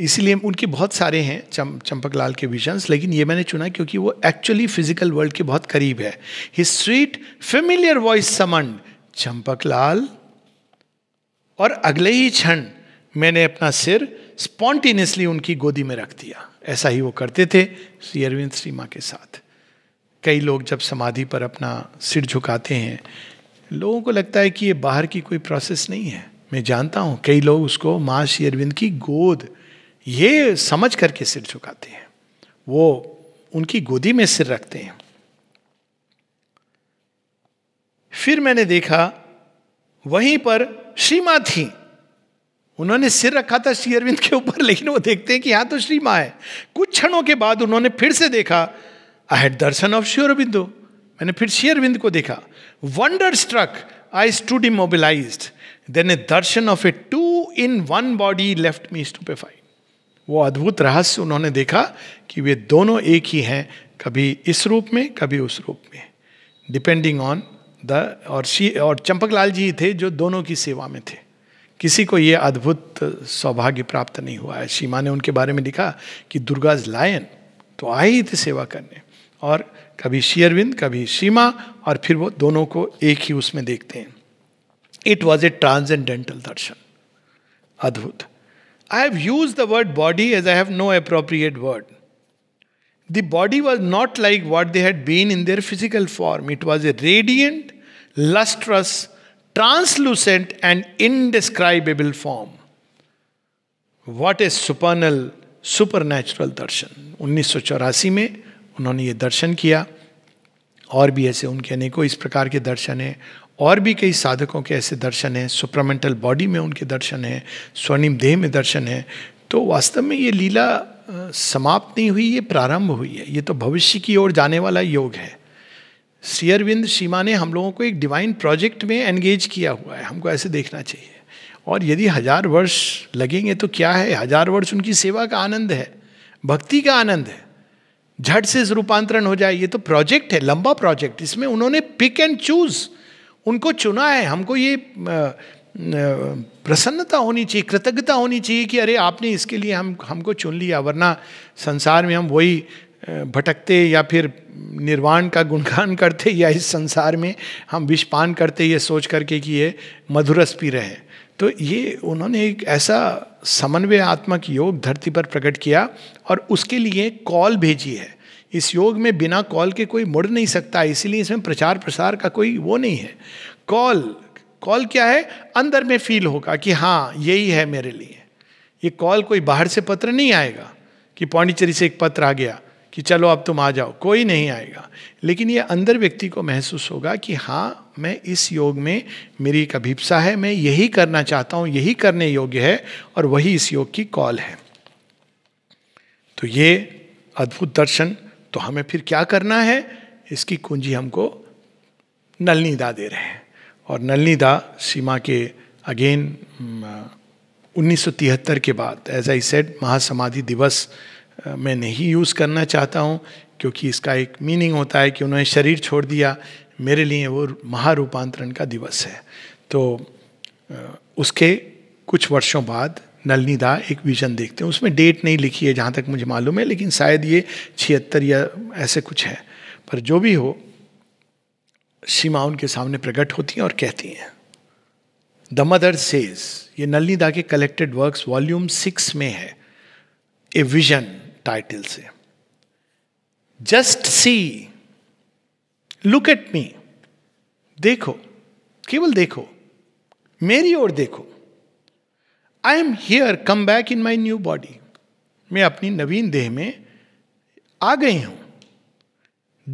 Speaker 1: इसलिए उनके बहुत सारे हैं चम चंपक लाल के विजन्स लेकिन ये मैंने चुना क्योंकि वो एक्चुअली फिजिकल वर्ल्ड के बहुत करीब है his sweet familiar voice summoned Champaklal और अगले ही क्षण मैंने अपना सिर स्पॉन्टेनियसली उनकी गोदी में रख दिया ऐसा ही वो करते थे श्री अरविंद श्रीमा के साथ कई लोग जब समाधि पर अपना सिर झुकाते हैं लोगों को लगता है कि ये बाहर की कोई प्रोसेस नहीं है मैं जानता हूं कई लोग उसको माँ श्री अरविंद की गोद ये समझ करके सिर झुकाते हैं वो उनकी गोदी में सिर रखते हैं फिर मैंने देखा वहीं पर श्री थी उन्होंने सिर रखा था श्री अरविंद के ऊपर लेकिन वो देखते हैं कि यहां तो श्री माँ है कुछ क्षणों के बाद उन्होंने फिर से देखा I had darshan of Shri Aurobindo मैंने फिर श्री अरविंद को देखा Wonderstruck, I stood immobilized. Then a darshan of a two in one body left me stupefied. वो अद्भुत रहस्य उन्होंने देखा कि वे दोनों एक ही हैं कभी इस रूप में कभी उस रूप में डिपेंडिंग ऑन द और शी और चंपकलाल जी थे जो दोनों की सेवा में थे किसी को ये अद्भुत सौभाग्य प्राप्त नहीं हुआ है सीमा ने उनके बारे में लिखा कि दुर्गाज लायन तो आए ही थे सेवा करने और कभी शेयरविंद कभी सीमा और फिर वो दोनों को एक ही उसमें देखते हैं it was A transcendental darshan अद्भुत I have use the word body as I have no appropriate word the body was not like what they had been in their physical form it was a radiant lustrous translucent and form what is supernal supernatural darshan उन्नीस सौ चौरासी में उन्होंने ये दर्शन किया और भी ऐसे उनके अनेकों इस प्रकार के दर्शन हैं और भी कई साधकों के ऐसे दर्शन हैं सुप्रमेंटल बॉडी में उनके दर्शन हैं स्वर्णिम देह में दर्शन हैं तो वास्तव में ये लीला समाप्त नहीं हुई ये प्रारंभ हुई है ये तो भविष्य की ओर जाने वाला योग है श्री अरविंद सीमा ने हम लोगों को एक डिवाइन प्रोजेक्ट में एंगेज किया हुआ है हमको ऐसे देखना चाहिए और यदि हजार वर्ष लगेंगे तो क्या है हजार वर्ष उनकी सेवा का आनंद है भक्ति का आनंद है झट से रूपांतरण हो जाए ये तो प्रोजेक्ट है लंबा प्रोजेक्ट इसमें उन्होंने पिक एंड चूज उनको चुना है हमको ये प्रसन्नता होनी चाहिए कृतज्ञता होनी चाहिए कि अरे आपने इसके लिए हम हमको चुन लिया वरना संसार में हम वही भटकते या फिर निर्वाण का गुणगान करते या इस संसार में हम विषपान करते ये सोच करके कि ये मधुरस पी रहे तो ये उन्होंने एक ऐसा समन्वय आत्मक योग धरती पर प्रकट किया और उसके लिए कॉल भेजी है इस योग में बिना कॉल के कोई मुड़ नहीं सकता इसीलिए इसमें प्रचार प्रसार का कोई वो नहीं है कॉल कॉल क्या है अंदर में फील होगा कि हाँ यही है मेरे लिए ये कॉल कोई बाहर से पत्र नहीं आएगा कि पौंडीचेरी से एक पत्र आ गया कि चलो अब तुम आ जाओ कोई नहीं आएगा लेकिन ये अंदर व्यक्ति को महसूस होगा कि हाँ मैं इस योग में मेरी एक अभिप्सा है मैं यही करना चाहता हूँ यही करने योग्य है और वही इस योग की कॉल है तो ये अद्भुत दर्शन तो हमें फिर क्या करना है इसकी कुंजी हमको नलनीदा दे रहे हैं और नलनीदा सीमा के अगेन उन्नीस के बाद एज आई सेड महासमाधि दिवस मैं नहीं यूज़ करना चाहता हूँ क्योंकि इसका एक मीनिंग होता है कि उन्होंने शरीर छोड़ दिया मेरे लिए वो महारूपांतरण का दिवस है तो उसके कुछ वर्षों बाद नलनी एक विजन देखते हैं उसमें डेट नहीं लिखी है जहाँ तक मुझे मालूम है लेकिन शायद ये छिहत्तर या ऐसे कुछ है पर जो भी हो सीमा उनके सामने प्रकट होती हैं और कहती हैं द मदर सेज ये नलनी के कलेक्टेड वर्क्स वॉल्यूम सिक्स में है ए विजन टाइटल से just see look at me देखो केवल देखो मेरी ओर देखो I am here come back in my new body मैं अपनी नवीन देह में आ गई हूं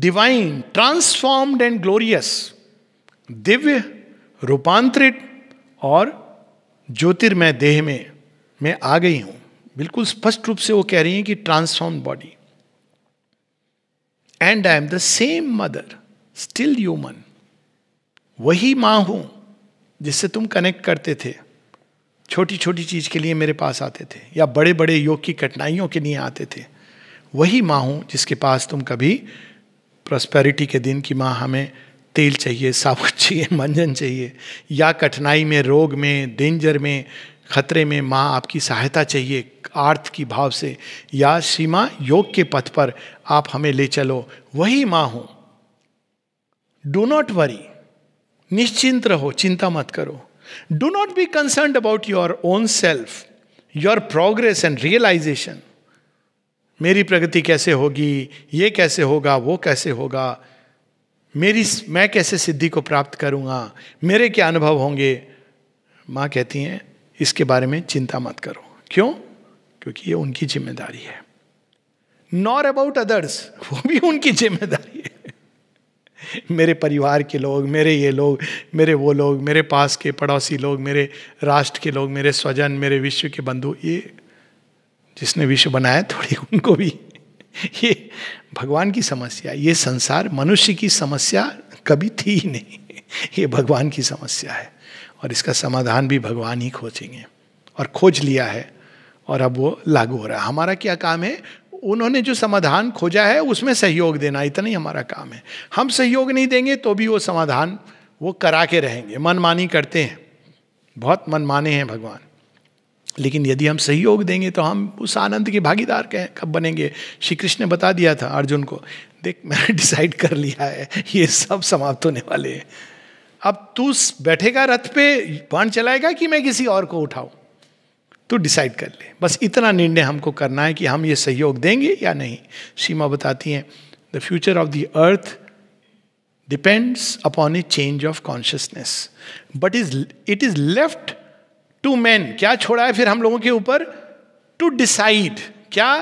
Speaker 1: डिवाइन ट्रांसफॉर्म्ड एंड ग्लोरियस दिव्य रूपांतरित और ज्योतिर्मय देह में मैं आ गई हूं बिल्कुल स्पष्ट रूप से वो कह रही हैं कि transform body and I am the same mother still human वही मां हूं जिससे तुम कनेक्ट करते थे छोटी छोटी चीज के लिए मेरे पास आते थे या बड़े बड़े योग की कठिनाइयों के लिए आते थे वही माँ हूँ जिसके पास तुम कभी प्रॉस्पेरिटी के दिन की माँ हमें तेल चाहिए साबुन चाहिए मंजन चाहिए या कठिनाई में रोग में डेंजर में खतरे में माँ आपकी सहायता चाहिए आर्थ की भाव से या सीमा योग के पथ पर आप हमें ले चलो वही माँ हो डू नॉट वरी निश्चिंत रहो चिंता मत करो do not be concern about your own self your progress and realisation मेरी प्रगति कैसे होगी ये कैसे होगा वो कैसे होगा मेरी मैं कैसे सिद्धि को प्राप्त करूंगा मेरे क्या अनुभव होंगे माँ कहती हैं इसके बारे में चिंता मत करो क्यों क्योंकि ये उनकी जिम्मेदारी है नॉर अबाउट अदर्स वो भी उनकी जिम्मेदारी है मेरे परिवार के लोग मेरे ये लोग मेरे वो लोग मेरे पास के पड़ोसी लोग मेरे राष्ट्र के लोग मेरे स्वजन मेरे विश्व के बंधु ये जिसने विश्व बनाया थोड़ी उनको भी ये भगवान की समस्या ये संसार मनुष्य की समस्या कभी थी ही नहीं ये भगवान की समस्या है और इसका समाधान भी भगवान ही खोजेंगे और खोज लिया है और अब वो लागू हो रहा है हमारा क्या काम है उन्होंने जो समाधान खोजा है उसमें सहयोग देना इतना ही हमारा काम है हम सहयोग नहीं देंगे तो भी वो समाधान वो करा के रहेंगे मनमानी करते हैं बहुत मनमाने हैं भगवान लेकिन यदि हम सहयोग देंगे तो हम उस आनंद के भागीदार के कब बनेंगे श्री कृष्ण ने बता दिया था अर्जुन को देख मैंने डिसाइड कर लिया है ये सब समाप्त होने वाले हैं अब तू बैठेगा रथ पे बाण चलाएगा कि मैं किसी और को उठाऊं तो डिसाइड कर ले बस इतना निर्णय हमको करना है कि हम ये सहयोग देंगे या नहीं सीमा बताती हैं the future of the earth depends upon a change of consciousness but is it is left to man क्या छोड़ा है फिर हम लोगों के ऊपर टू डिसाइड क्या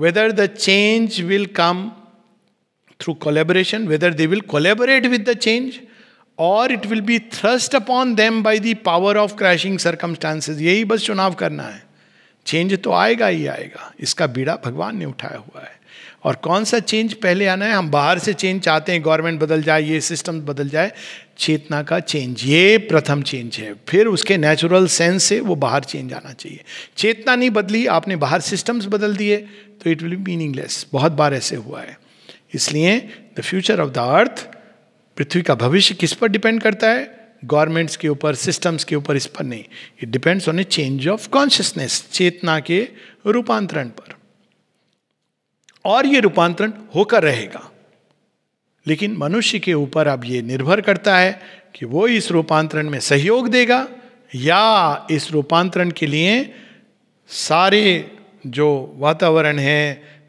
Speaker 1: whether the change will come through collaboration whether they will collaborate with the change or it will be thrust upon them by the power of crashing circumstances यही बस चुनाव करना है चेंज तो आएगा ही आएगा इसका बीड़ा भगवान ने उठाया हुआ है और कौन सा चेंज पहले आना है हम बाहर से चेंज चाहते हैं गवर्नमेंट बदल जाए ये सिस्टम बदल जाए चेतना का चेंज ये प्रथम चेंज है फिर उसके नेचुरल सेंस से वो बाहर चेंज आना चाहिए चेतना नहीं बदली आपने बाहर सिस्टम्स बदल दिए तो इट विल बी मीनिंगलेस बहुत बार ऐसे हुआ है इसलिए the future of the earth पृथ्वी का भविष्य किस पर डिपेंड करता है गवर्नमेंट्स के ऊपर सिस्टम्स के ऊपर इस पर नहीं it depends on a change of consciousness चेतना के रूपांतरण पर और ये रूपांतरण होकर रहेगा लेकिन मनुष्य के ऊपर अब ये निर्भर करता है कि वो इस रूपांतरण में सहयोग देगा या इस रूपांतरण के लिए सारे जो वातावरण है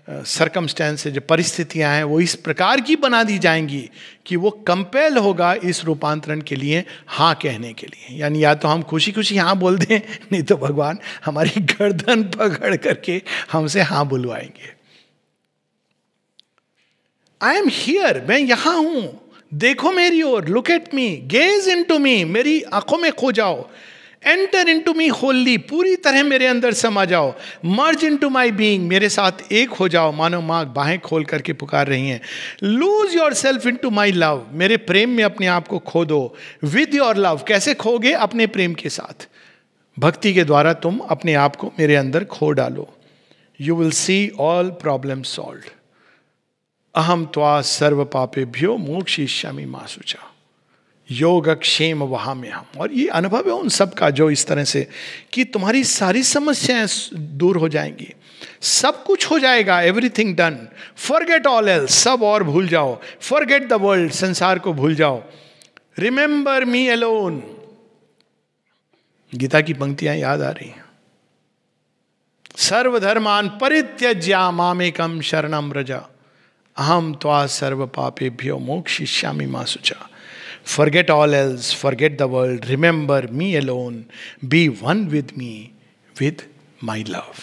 Speaker 1: सरकमस्टेंसेज परिस्थितियां हैं वो इस प्रकार की बना दी जाएंगी कि वो कंपेल होगा इस रूपांतरण के लिए हाँ कहने के लिए यानी या तो हम खुशी खुशी हाँ बोल दें नहीं तो भगवान हमारी गर्दन पकड़ करके हमसे हाँ बुलवाएंगे आई एम हियर मैं यहां हूं देखो मेरी ओर look at me gaze into me मेरी आंखों में खो जाओ enter into me wholly पूरी तरह मेरे अंदर समा जाओ मर्ज इन टू माई बींग मेरे साथ एक हो जाओ मानो माँ बाहें खोल करके पुकार रही हैं lose your self into my love मेरे प्रेम में अपने आप को खो दो विद योर लव कैसे खोगे अपने प्रेम के साथ भक्ति के द्वारा तुम अपने आप को मेरे अंदर खो डालो you will see all problem solve अहम त्वा सर्व पापे भ्यो मोक्षी मोक्षिष्यामी मासुचा योग क्षेम वहां में हम और ये अनुभव है उन सब का जो इस तरह से कि तुम्हारी सारी समस्याएं दूर हो जाएंगी सब कुछ हो जाएगा everything done forget all else सब और भूल जाओ फॉरगेट द वर्ल्ड संसार को भूल जाओ रिमेंबर मी अलोन गीता की पंक्तियां याद आ रही हैं सर्वधर्मान परित्यज्या मामेकम शरणम रजा अहम त्वा सर्व पापेभ्यो मोक्षिष्यामी सुचा Forget all else, forget the world remember me alone, be one with me with my love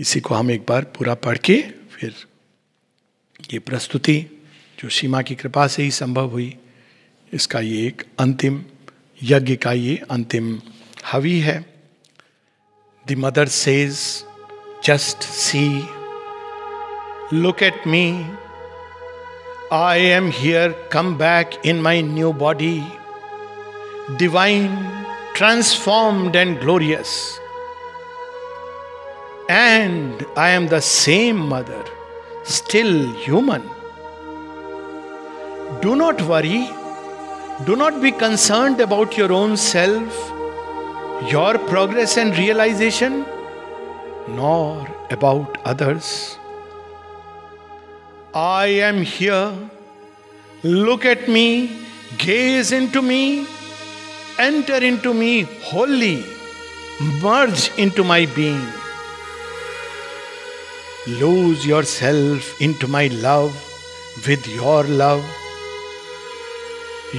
Speaker 1: इसी को हम एक बार पूरा पढ़ के फिर ये प्रस्तुति जो सीमा की कृपा से ही संभव हुई इसका ये एक अंतिम यज्ञ का ये अंतिम हवी है the mother says just see look at me I am here, come back in my new body, divine, transformed, and glorious. And I am the same mother, still human. Do not worry, do not be concerned about your own self, your progress and realization, nor about others. I am here. Look at me, gaze into me, enter into me wholly, merge into my being. Lose yourself into my love with your love.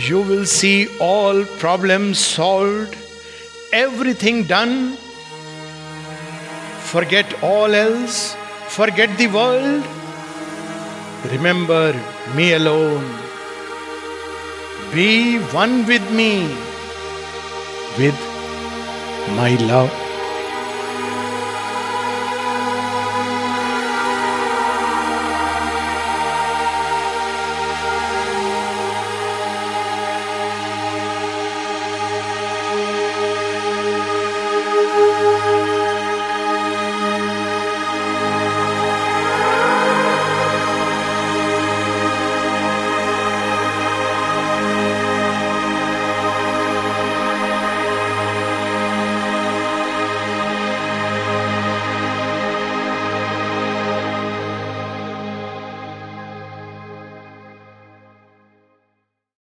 Speaker 1: You will see all problems solved, everything done. Forget all else, forget the world Remember me alone. Be one with me, with my love.